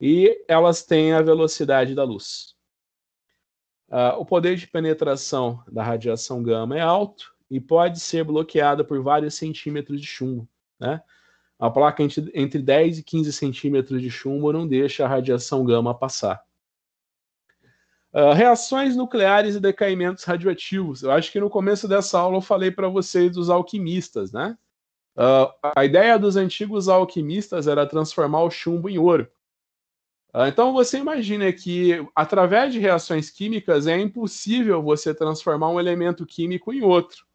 e elas têm a velocidade da luz. Uh, o poder de penetração da radiação gama é alto, e pode ser bloqueada por vários centímetros de chumbo. Né? A placa entre 10 e 15 centímetros de chumbo não deixa a radiação gama passar. Uh, reações nucleares e decaimentos radioativos. Eu acho que no começo dessa aula eu falei para vocês dos alquimistas, né? Uh, a ideia dos antigos alquimistas era transformar o chumbo em ouro. Uh, então você imagina que através de reações químicas é impossível você transformar um elemento químico em outro.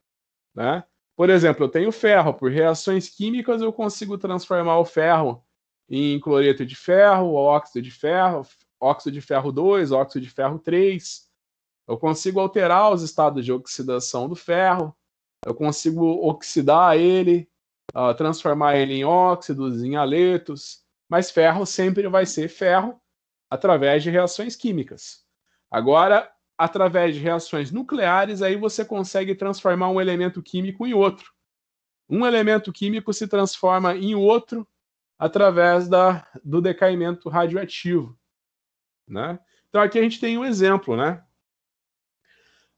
Né? Por exemplo, eu tenho ferro, por reações químicas eu consigo transformar o ferro em cloreto de ferro, óxido de ferro, óxido de ferro 2, óxido de ferro 3. Eu consigo alterar os estados de oxidação do ferro, eu consigo oxidar ele, uh, transformar ele em óxidos, em aletos, mas ferro sempre vai ser ferro através de reações químicas. Agora, através de reações nucleares, aí você consegue transformar um elemento químico em outro. Um elemento químico se transforma em outro através da, do decaimento radioativo. Né? Então aqui a gente tem um exemplo, né?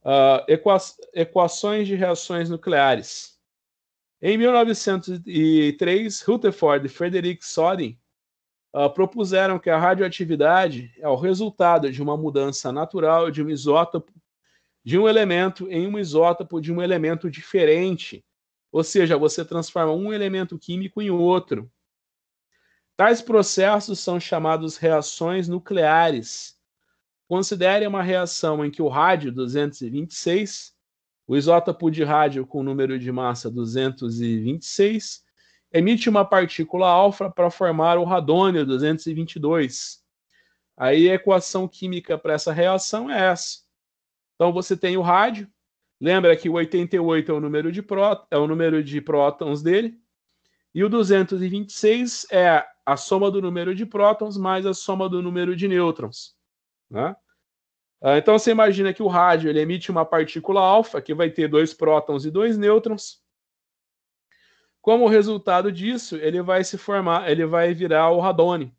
Uh, equa equações de reações nucleares. Em 1903, Rutherford e Frederick Sodin uh, propuseram que a radioatividade é o resultado de uma mudança natural de um isótopo de um elemento em um isótopo de um elemento diferente, ou seja, você transforma um elemento químico em outro. Tais processos são chamados reações nucleares. Considere uma reação em que o rádio 226, o isótopo de rádio com número de massa 226, emite uma partícula alfa para formar o radônio 222. Aí a equação química para essa reação é essa. Então você tem o rádio, lembra que o 88 é o número de, é o número de prótons dele, e o 226 é a soma do número de prótons mais a soma do número de nêutrons. Né? Ah, então você imagina que o rádio ele emite uma partícula alfa que vai ter dois prótons e dois nêutrons. Como resultado disso, ele vai se formar, ele vai virar o radônio.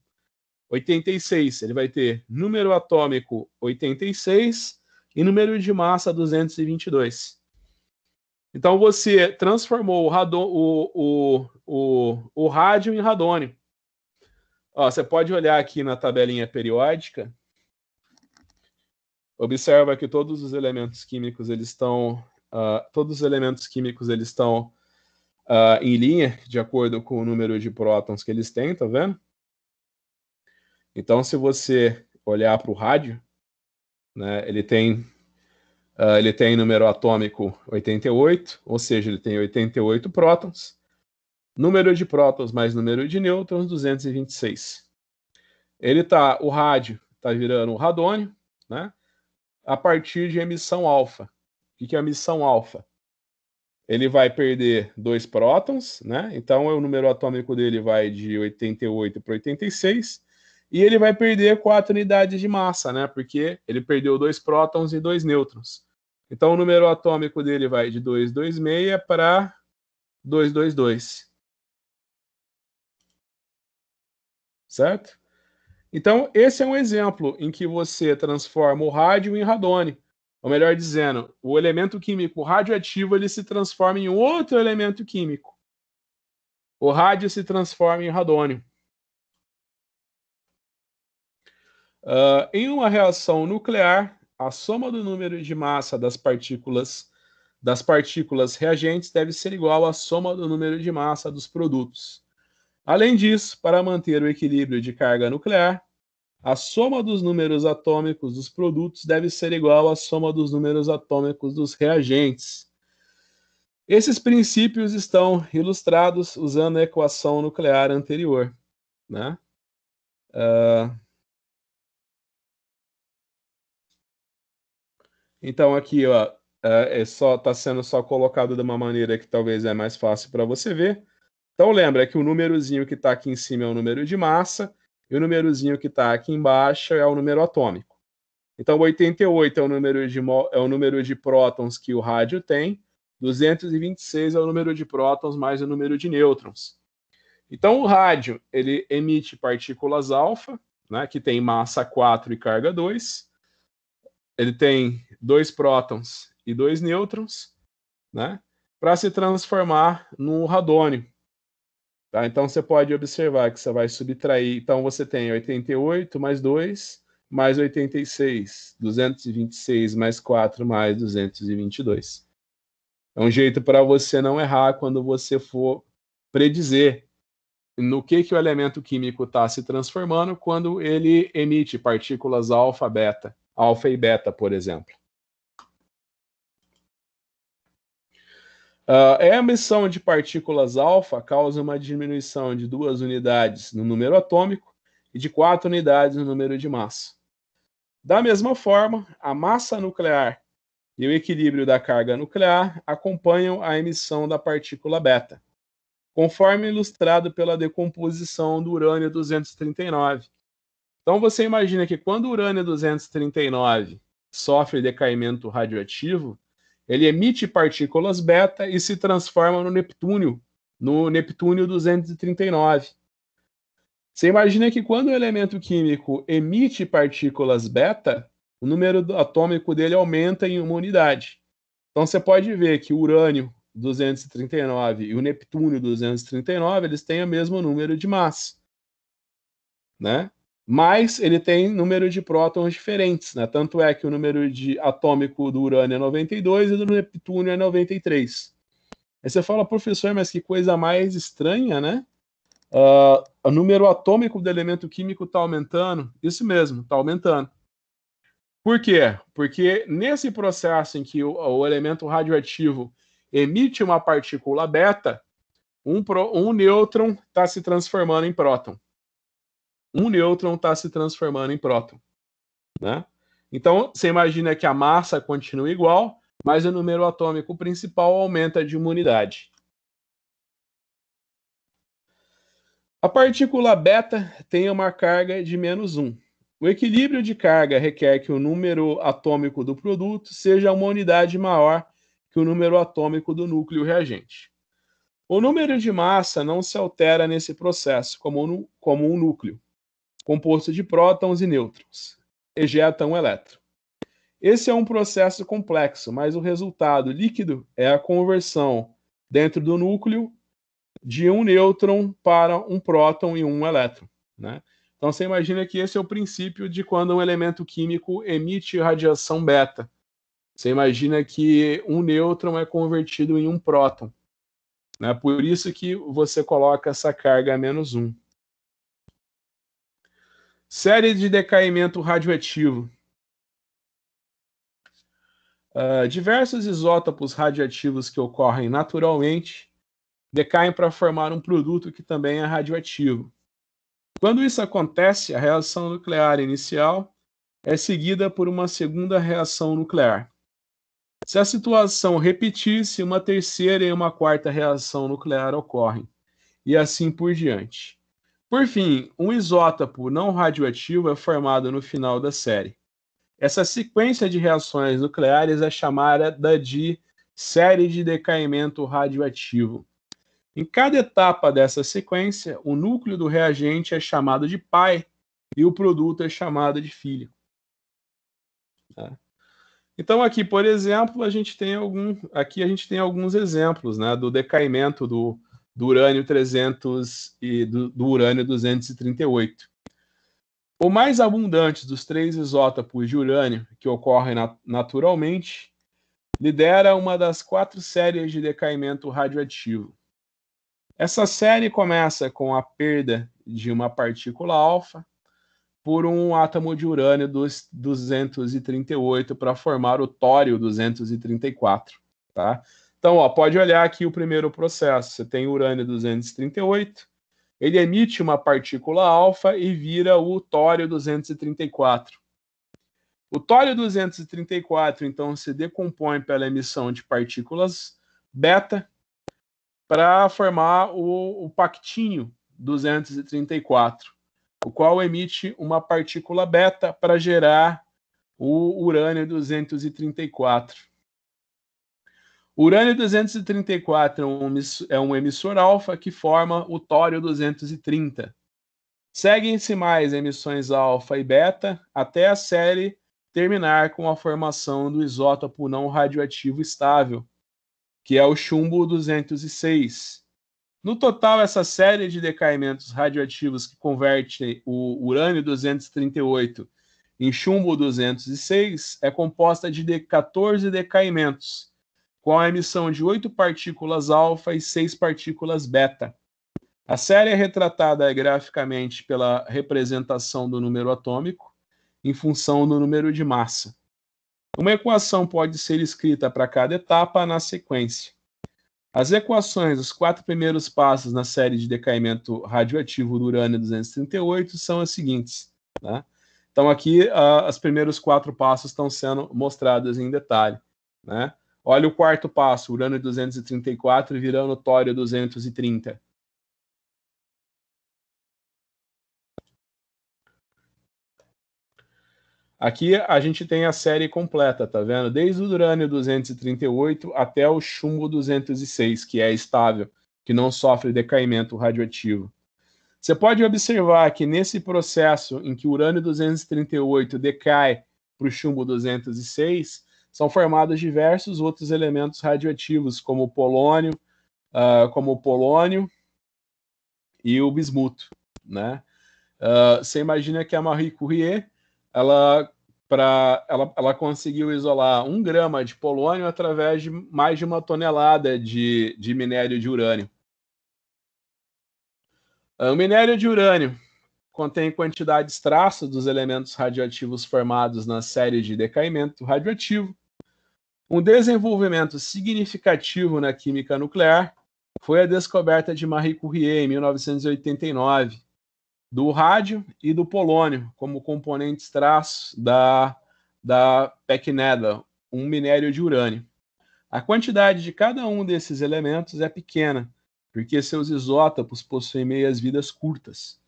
86, ele vai ter número atômico 86 e número de massa 222. Então você transformou o, o, o, o, o rádio em radônio. Ó, você pode olhar aqui na tabelinha periódica. Observa que todos os elementos químicos eles estão, uh, todos os elementos químicos eles estão uh, em linha, de acordo com o número de prótons que eles têm, tá vendo? Então, se você olhar para o rádio, né, ele tem uh, ele tem número atômico 88, ou seja, ele tem 88 prótons. Número de prótons mais número de nêutrons, 226. Ele tá, o rádio está virando o radônio, né? A partir de emissão alfa. O que é a emissão alfa? ele vai perder dois prótons, né? Então o número atômico dele vai de 88 para 86 e ele vai perder quatro unidades de massa, né? Porque ele perdeu dois prótons e dois nêutrons. Então o número atômico dele vai de 226 para 222. Certo? Então esse é um exemplo em que você transforma o rádio em radônio. Ou melhor dizendo, o elemento químico radioativo ele se transforma em outro elemento químico. O rádio se transforma em radônio. Uh, em uma reação nuclear, a soma do número de massa das partículas das partículas reagentes deve ser igual à soma do número de massa dos produtos. Além disso, para manter o equilíbrio de carga nuclear, a soma dos números atômicos dos produtos deve ser igual à soma dos números atômicos dos reagentes. Esses princípios estão ilustrados usando a equação nuclear anterior. Né? Uh... Então, aqui ó, é, é só está sendo só colocado de uma maneira que talvez é mais fácil para você ver. Então, lembra que o númerozinho que está aqui em cima é o número de massa e o númerozinho que está aqui embaixo é o número atômico. Então, 88 é o número de, é o número de prótons que o rádio tem, 226 é o número de prótons mais o número de nêutrons. Então, o rádio ele emite partículas alfa, né, que tem massa 4 e carga 2. Ele tem dois prótons e dois nêutrons, né, para se transformar no radônio, Tá? Então você pode observar que você vai subtrair. Então você tem 88 mais 2 mais 86, 226 mais 4 mais 222. É um jeito para você não errar quando você for predizer no que, que o elemento químico está se transformando quando ele emite partículas alfa, beta, alfa e beta, por exemplo. Uh, a emissão de partículas alfa causa uma diminuição de duas unidades no número atômico e de quatro unidades no número de massa. Da mesma forma, a massa nuclear e o equilíbrio da carga nuclear acompanham a emissão da partícula beta, conforme ilustrado pela decomposição do urânio 239. Então você imagina que quando o urânio 239 sofre decaimento radioativo, ele emite partículas beta e se transforma no Neptúnio, no Neptúnio 239. Você imagina que quando o elemento químico emite partículas beta, o número atômico dele aumenta em uma unidade. Então você pode ver que o urânio 239 e o neptúnio 239, eles têm o mesmo número de massa, né? mas ele tem número de prótons diferentes, né? Tanto é que o número de atômico do urânio é 92 e do neptúnio é 93. Aí você fala, professor, mas que coisa mais estranha, né? Uh, o número atômico do elemento químico está aumentando. Isso mesmo, está aumentando. Por quê? Porque nesse processo em que o, o elemento radioativo emite uma partícula beta, um, pro, um nêutron está se transformando em próton um nêutron está se transformando em próton. Né? Então, você imagina que a massa continua igual, mas o número atômico principal aumenta de uma unidade. A partícula beta tem uma carga de menos 1. O equilíbrio de carga requer que o número atômico do produto seja uma unidade maior que o número atômico do núcleo reagente. O número de massa não se altera nesse processo, como, no, como um núcleo composto de prótons e nêutrons, ejeta um elétron. Esse é um processo complexo, mas o resultado líquido é a conversão dentro do núcleo de um nêutron para um próton e um elétron. Né? Então você imagina que esse é o princípio de quando um elemento químico emite radiação beta. Você imagina que um nêutron é convertido em um próton. Né? Por isso que você coloca essa carga menos um. Série de decaimento radioativo. Uh, diversos isótopos radioativos que ocorrem naturalmente decaem para formar um produto que também é radioativo. Quando isso acontece, a reação nuclear inicial é seguida por uma segunda reação nuclear. Se a situação repetisse, uma terceira e uma quarta reação nuclear ocorrem, e assim por diante. Por fim, um isótopo não radioativo é formado no final da série. Essa sequência de reações nucleares é chamada de série de decaimento radioativo. Em cada etapa dessa sequência, o núcleo do reagente é chamado de pai e o produto é chamado de filho. Tá? Então aqui, por exemplo, a gente tem algum, aqui a gente tem alguns exemplos, né, do decaimento do do urânio 300 e do, do urânio 238. O mais abundante dos três isótopos de urânio que ocorrem nat naturalmente lidera uma das quatro séries de decaimento radioativo. Essa série começa com a perda de uma partícula alfa por um átomo de urânio dos 238 para formar o tório 234, tá? Então, ó, pode olhar aqui o primeiro processo. Você tem urânio 238, ele emite uma partícula alfa e vira o tório 234. O tório 234, então, se decompõe pela emissão de partículas beta para formar o, o pactinho 234, o qual emite uma partícula beta para gerar o urânio 234. Urânio 234 é, é um emissor alfa que forma o tório 230. Seguem-se mais emissões alfa e beta até a série terminar com a formação do isótopo não radioativo estável, que é o chumbo 206. No total, essa série de decaimentos radioativos que converte o urânio 238 em chumbo 206 é composta de 14 decaimentos com a emissão de oito partículas alfa e seis partículas beta. A série é retratada graficamente pela representação do número atômico em função do número de massa. Uma equação pode ser escrita para cada etapa na sequência. As equações dos quatro primeiros passos na série de decaimento radioativo do urânio 238 são as seguintes. Né? Então, aqui, uh, ah, os primeiros quatro passos estão sendo mostrados em detalhe. Né? Olha o quarto passo, Urano 234 virando Tório 230. Aqui a gente tem a série completa, tá vendo? Desde o urânio 238 até o chumbo 206, que é estável, que não sofre decaimento radioativo. Você pode observar que nesse processo em que o urânio 238 decai para o chumbo 206, são formados diversos outros elementos radioativos, como o polônio, uh, como o polônio e o bismuto, né? Uh, você imagina que a Marie Curie, ela, pra, ela, ela conseguiu isolar um grama de polônio através de mais de uma tonelada de, de minério de urânio. Ah, o minério de urânio contém quantidades traças dos elementos radioativos formados na série de decaimento radioativo, um desenvolvimento significativo na química nuclear foi a descoberta de Marie Curie em 1989 do rádio e do polônio como componentes traços da, da pecneda, um minério de urânio. A quantidade de cada um desses elementos é pequena, porque seus isótopos possuem meias-vidas curtas.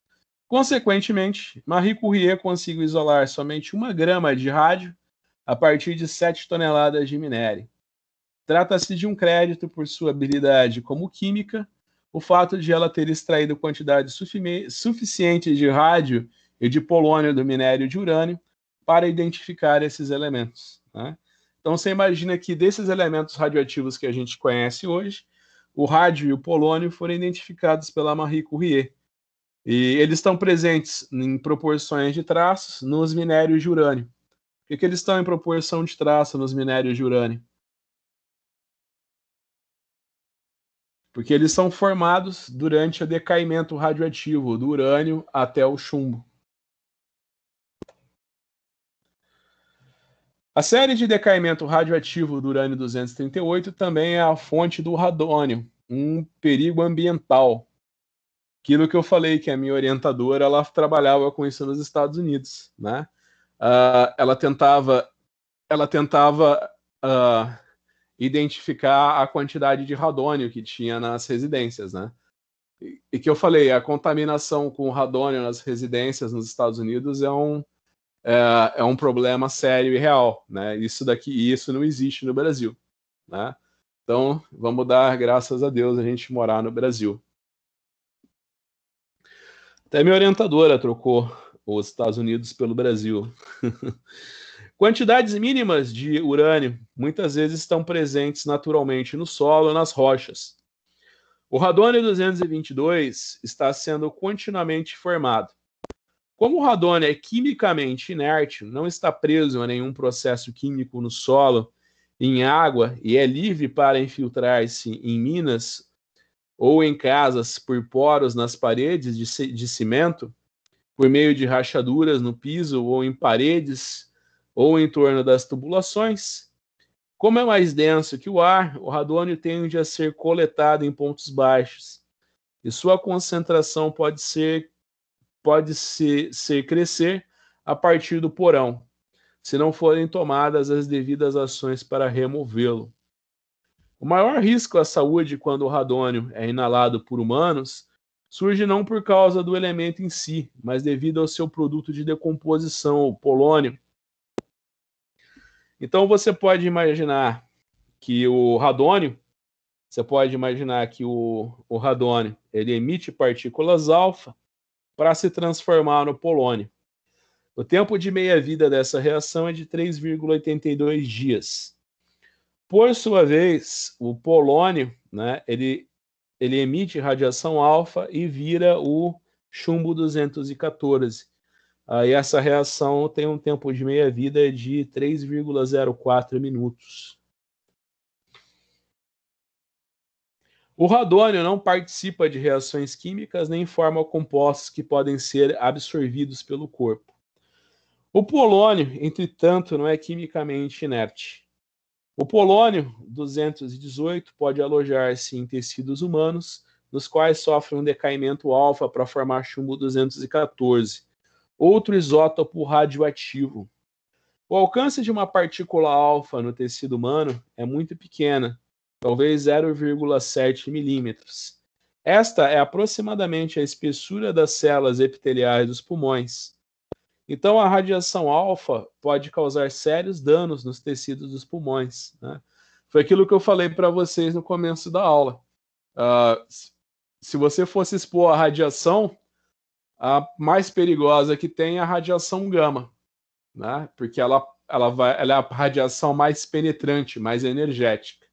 Consequentemente, Marie Curie conseguiu isolar somente uma grama de rádio a partir de 7 toneladas de minério. Trata-se de um crédito por sua habilidade como química, o fato de ela ter extraído quantidade suficientes suficiente de rádio e de polônio do minério de urânio para identificar esses elementos. Né? Então você imagina que desses elementos radioativos que a gente conhece hoje, o rádio e o polônio foram identificados pela Marie Curie. E eles estão presentes em proporções de traços nos minérios de urânio. Por que, eles estão em proporção de traça nos minérios de urânio? Porque eles são formados durante o decaimento radioativo do urânio até o chumbo. A série de decaimento radioativo do urânio 238 também é a fonte do radônio, um perigo ambiental. Aquilo que eu falei que a minha orientadora ela trabalhava com isso nos Estados Unidos, né? uh, ela tentava, ela tentava uh, identificar a quantidade de radônio que tinha nas residências, né? E, e que eu falei, a contaminação com radônio nas residências nos Estados Unidos é um, é, é, um problema sério e real, né? Isso daqui, isso não existe no Brasil, né? Então, vamos dar graças a Deus a gente morar no Brasil. Até minha orientadora trocou os Estados Unidos pelo Brasil. Quantidades mínimas de urânio muitas vezes estão presentes naturalmente no solo nas rochas. O radônio 222 está sendo continuamente formado. Como o radônio é quimicamente inerte, não está preso a nenhum processo químico no solo, em água e é livre para infiltrar-se em minas ou em casas por poros nas paredes de cimento, por meio de rachaduras no piso ou em paredes ou em torno das tubulações. Como é mais denso que o ar, o radônio tende a ser coletado em pontos baixos e sua concentração pode ser pode ser ser crescer a partir do porão, se não forem tomadas as devidas ações para removê-lo. O maior risco à saúde quando o radônio é inalado por humanos surge não por causa do elemento em si, mas devido ao seu produto de decomposição, o polônio. Então você pode imaginar que o radônio, você pode imaginar que o, o radônio, ele emite partículas alfa para se transformar no polônio. O tempo de meia-vida dessa reação é de 3,82 dias. Por sua vez, o polônio, né, ele ele emite radiação alfa e vira o chumbo 214. Ah, e essa reação tem um tempo de meia-vida de 3,04 minutos. O radônio não participa de reações químicas nem forma compostos que podem ser absorvidos pelo corpo. O polônio, entretanto, não é quimicamente inerte. O polônio 218 pode alojar-se em tecidos humanos, nos quais sofre um decaimento alfa para formar chumbo 214, outro isótopo radioativo. O alcance de uma partícula alfa no tecido humano é muito pequena, talvez 0,7 milímetros. Esta é aproximadamente a espessura das células epiteliais dos pulmões. Então, a radiação alfa pode causar sérios danos nos tecidos dos pulmões. Né? Foi aquilo que eu falei para vocês no começo da aula. Uh, se você fosse expor a radiação, a mais perigosa que tem é a radiação gama, né? porque ela, ela, vai, ela é a radiação mais penetrante, mais energética.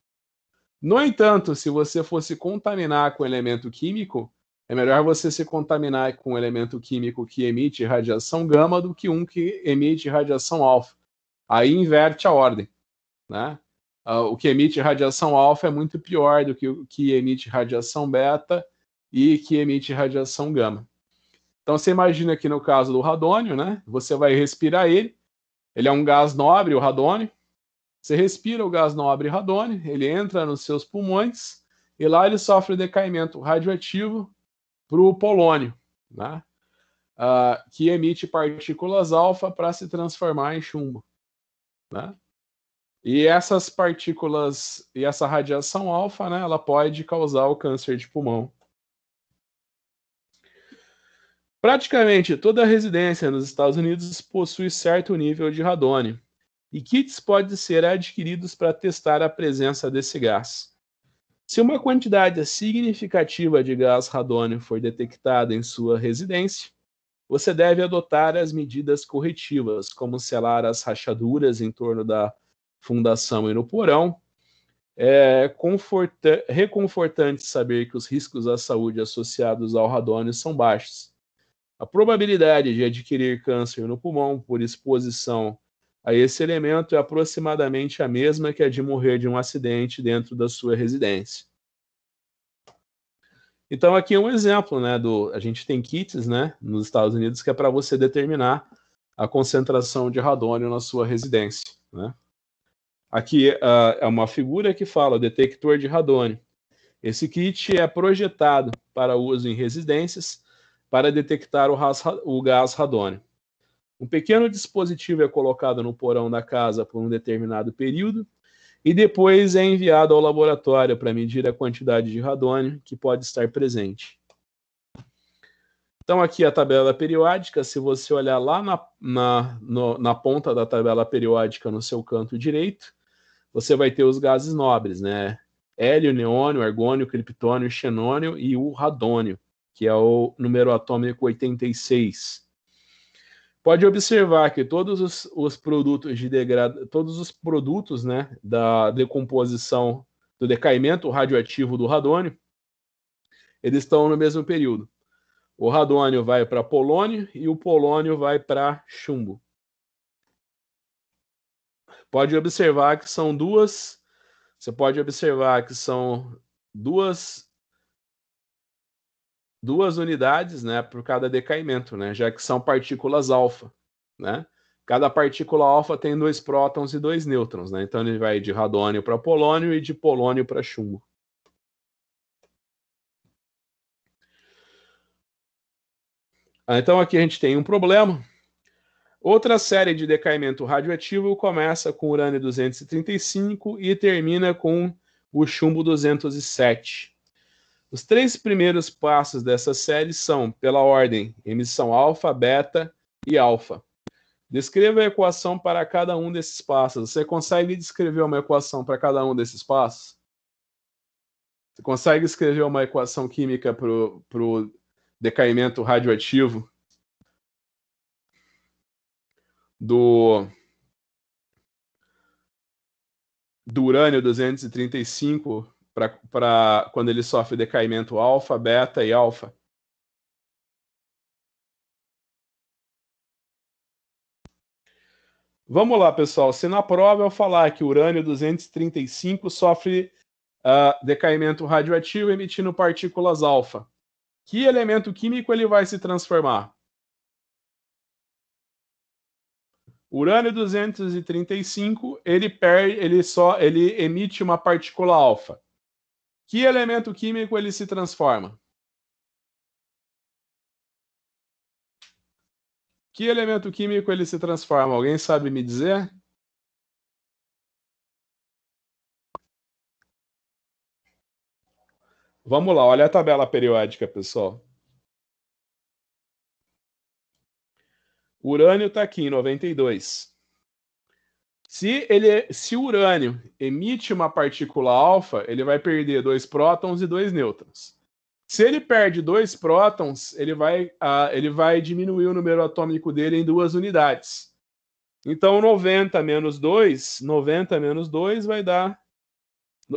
No entanto, se você fosse contaminar com elemento químico, é melhor você se contaminar com um elemento químico que emite radiação gama do que um que emite radiação alfa. Aí inverte a ordem. Né? Ah, o que emite radiação alfa é muito pior do que o que emite radiação beta e que emite radiação gama. Então você imagina aqui no caso do radônio, né? Você vai respirar ele. Ele é um gás nobre, o radônio. Você respira o gás nobre radônio, ele entra nos seus pulmões e lá ele sofre decaimento radioativo para o polônio, né? Uh, que emite partículas alfa para se transformar em chumbo. Né? E essas partículas e essa radiação alfa, né, ela pode causar o câncer de pulmão. Praticamente toda residência nos Estados Unidos possui certo nível de radônio, e kits podem ser adquiridos para testar a presença desse gás. Se uma quantidade significativa de gás radônio for detectada em sua residência, você deve adotar as medidas corretivas, como selar as rachaduras em torno da fundação e no porão. É reconfortante saber que os riscos à saúde associados ao radônio são baixos. A probabilidade de adquirir câncer no pulmão por exposição a esse elemento é aproximadamente a mesma que a de morrer de um acidente dentro da sua residência. Então aqui é um exemplo, né, do a gente tem kits, né, nos Estados Unidos que é para você determinar a concentração de radônio na sua residência, né? Aqui uh, é uma figura que fala detector de radônio. Esse kit é projetado para uso em residências para detectar o, o gás radônio. Um pequeno dispositivo é colocado no porão da casa por um determinado período e depois é enviado ao laboratório para medir a quantidade de radônio que pode estar presente. Então, aqui a tabela periódica, se você olhar lá na, na, no, na ponta da tabela periódica no seu canto direito, você vai ter os gases nobres, né? Hélio, neônio, argônio, criptônio, xenônio e o radônio, que é o número atômico 86 pode observar que todos os, os produtos de degrada, todos os produtos né, da decomposição do decaimento radioativo do radônio, eles estão no mesmo período. O radônio vai para polônio e o polônio vai para chumbo. Pode observar que são duas, você pode observar que são duas duas unidades, né, por cada decaimento, né, já que são partículas alfa, né? Cada partícula alfa tem dois prótons e dois nêutrons, né? Então ele vai de radônio para polônio e de polônio para chumbo. Ah, então aqui a gente tem um problema. Outra série de decaimento radioativo começa com urânio 235 e termina com o chumbo 207. Os três primeiros passos dessa série são, pela ordem, emissão alfa, beta e alfa. Descreva a equação para cada um desses passos. Você consegue descrever uma equação para cada um desses passos? Você consegue escrever uma equação química para o decaimento radioativo do, do urânio 235? para quando ele sofre decaimento alfa, beta e alfa. Vamos lá, pessoal. Se na prova eu falar que o urânio 235 sofre uh, decaimento radioativo emitindo partículas alfa, que elemento químico ele vai se transformar? Urânio 235, ele perde, ele só ele emite uma partícula alfa. Que elemento químico ele se transforma? Que elemento químico ele se transforma? Alguém sabe me dizer? Vamos lá, olha a tabela periódica, pessoal. urânio está aqui em 92. Se, ele, se o urânio emite uma partícula alfa, ele vai perder dois prótons e dois nêutrons. Se ele perde dois prótons, ele vai, uh, ele vai diminuir o número atômico dele em duas unidades. Então, 90 menos 2, 90 menos 2 vai dar.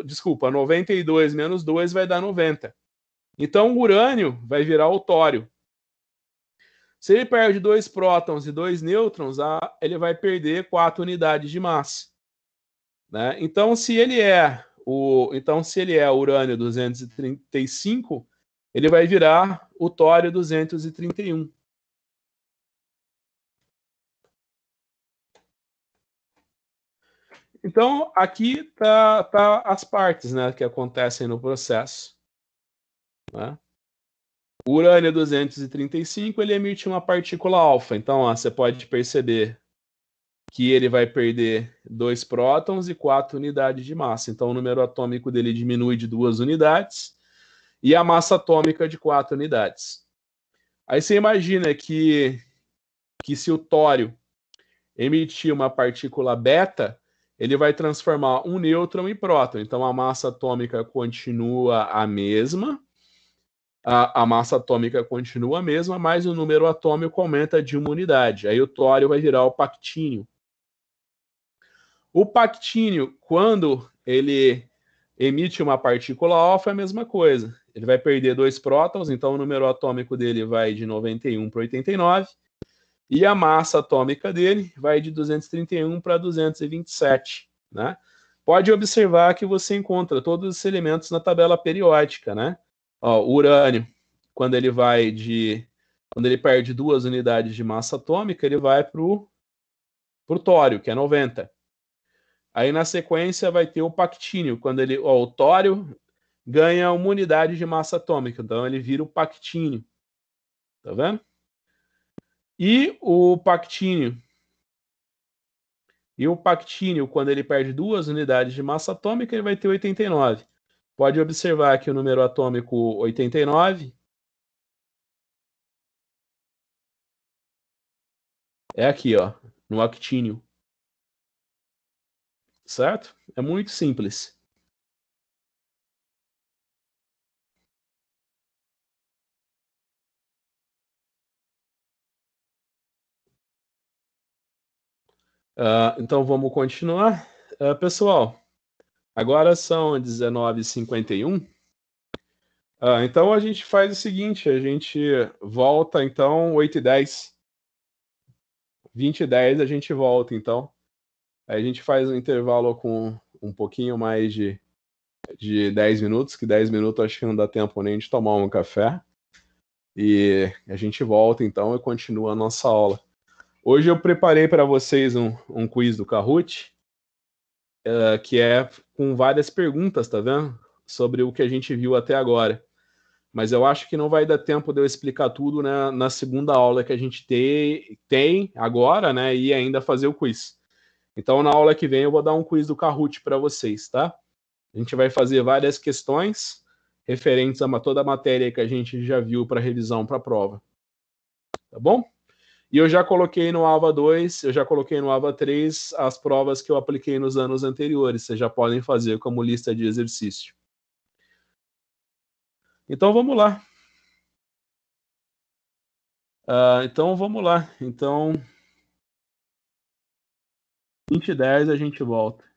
Desculpa, 92 menos 2 vai dar 90. Então, o urânio vai virar o tório. Se ele perde dois prótons e dois nêutrons, ele vai perder quatro unidades de massa. Né? Então, se ele é o, então, se ele é urânio 235, ele vai virar o tório 231. Então, aqui tá, tá as partes né, que acontecem no processo. Né? O urânio 235 ele emite uma partícula alfa, então ó, você pode perceber que ele vai perder dois prótons e quatro unidades de massa. Então o número atômico dele diminui de duas unidades e a massa atômica de quatro unidades. Aí você imagina que, que se o tório emitir uma partícula beta, ele vai transformar um nêutron em próton. Então a massa atômica continua a mesma a, a, massa atômica continua a mesma, mas o número atômico aumenta de uma unidade. Aí o tório vai virar o pactínio. O pactínio, quando ele emite uma partícula alfa, é a mesma coisa. Ele vai perder dois prótons, então o número atômico dele vai de 91 para 89, e a massa atômica dele vai de 231 para 227, né? Pode observar que você encontra todos esses elementos na tabela periódica, né? Ó, o urânio, quando ele vai de. Quando ele perde duas unidades de massa atômica, ele vai para o tório, que é 90. Aí na sequência vai ter o pactínio, quando ele. Ó, o tório ganha uma unidade de massa atômica, então ele vira o pactínio. Tá vendo? E o pactínio. E o pactínio, quando ele perde duas unidades de massa atômica, ele vai ter 89. Pode observar que o número atômico 89 é aqui, ó, no actínio. Certo? É muito simples. Uh, então vamos continuar. Uh, pessoal, Agora são 19h51. Ah, então a gente faz o seguinte: a gente volta então 8 h 10. 20 e 10 a gente volta, então. Aí a gente faz um intervalo com um pouquinho mais de, de 10 minutos, que 10 minutos acho que não dá tempo nem de tomar um café. E a gente volta então e continua a nossa aula. Hoje eu preparei para vocês um, um quiz do Kahoot, uh, que é com várias perguntas, tá vendo? Sobre o que a gente viu até agora. Mas eu acho que não vai dar tempo de eu explicar tudo né, na segunda aula que a gente te, tem agora, né? E ainda fazer o quiz. Então, na aula que vem, eu vou dar um quiz do Kahoot para vocês, tá? A gente vai fazer várias questões referentes a toda a matéria que a gente já viu para revisão para a prova. Tá bom? E eu já coloquei no AVA 2, eu já coloquei no AVA 3 as provas que eu apliquei nos anos anteriores. Vocês já podem fazer como lista de exercício. Então vamos lá. Uh, então vamos lá. Então, 20 e 10 a gente volta.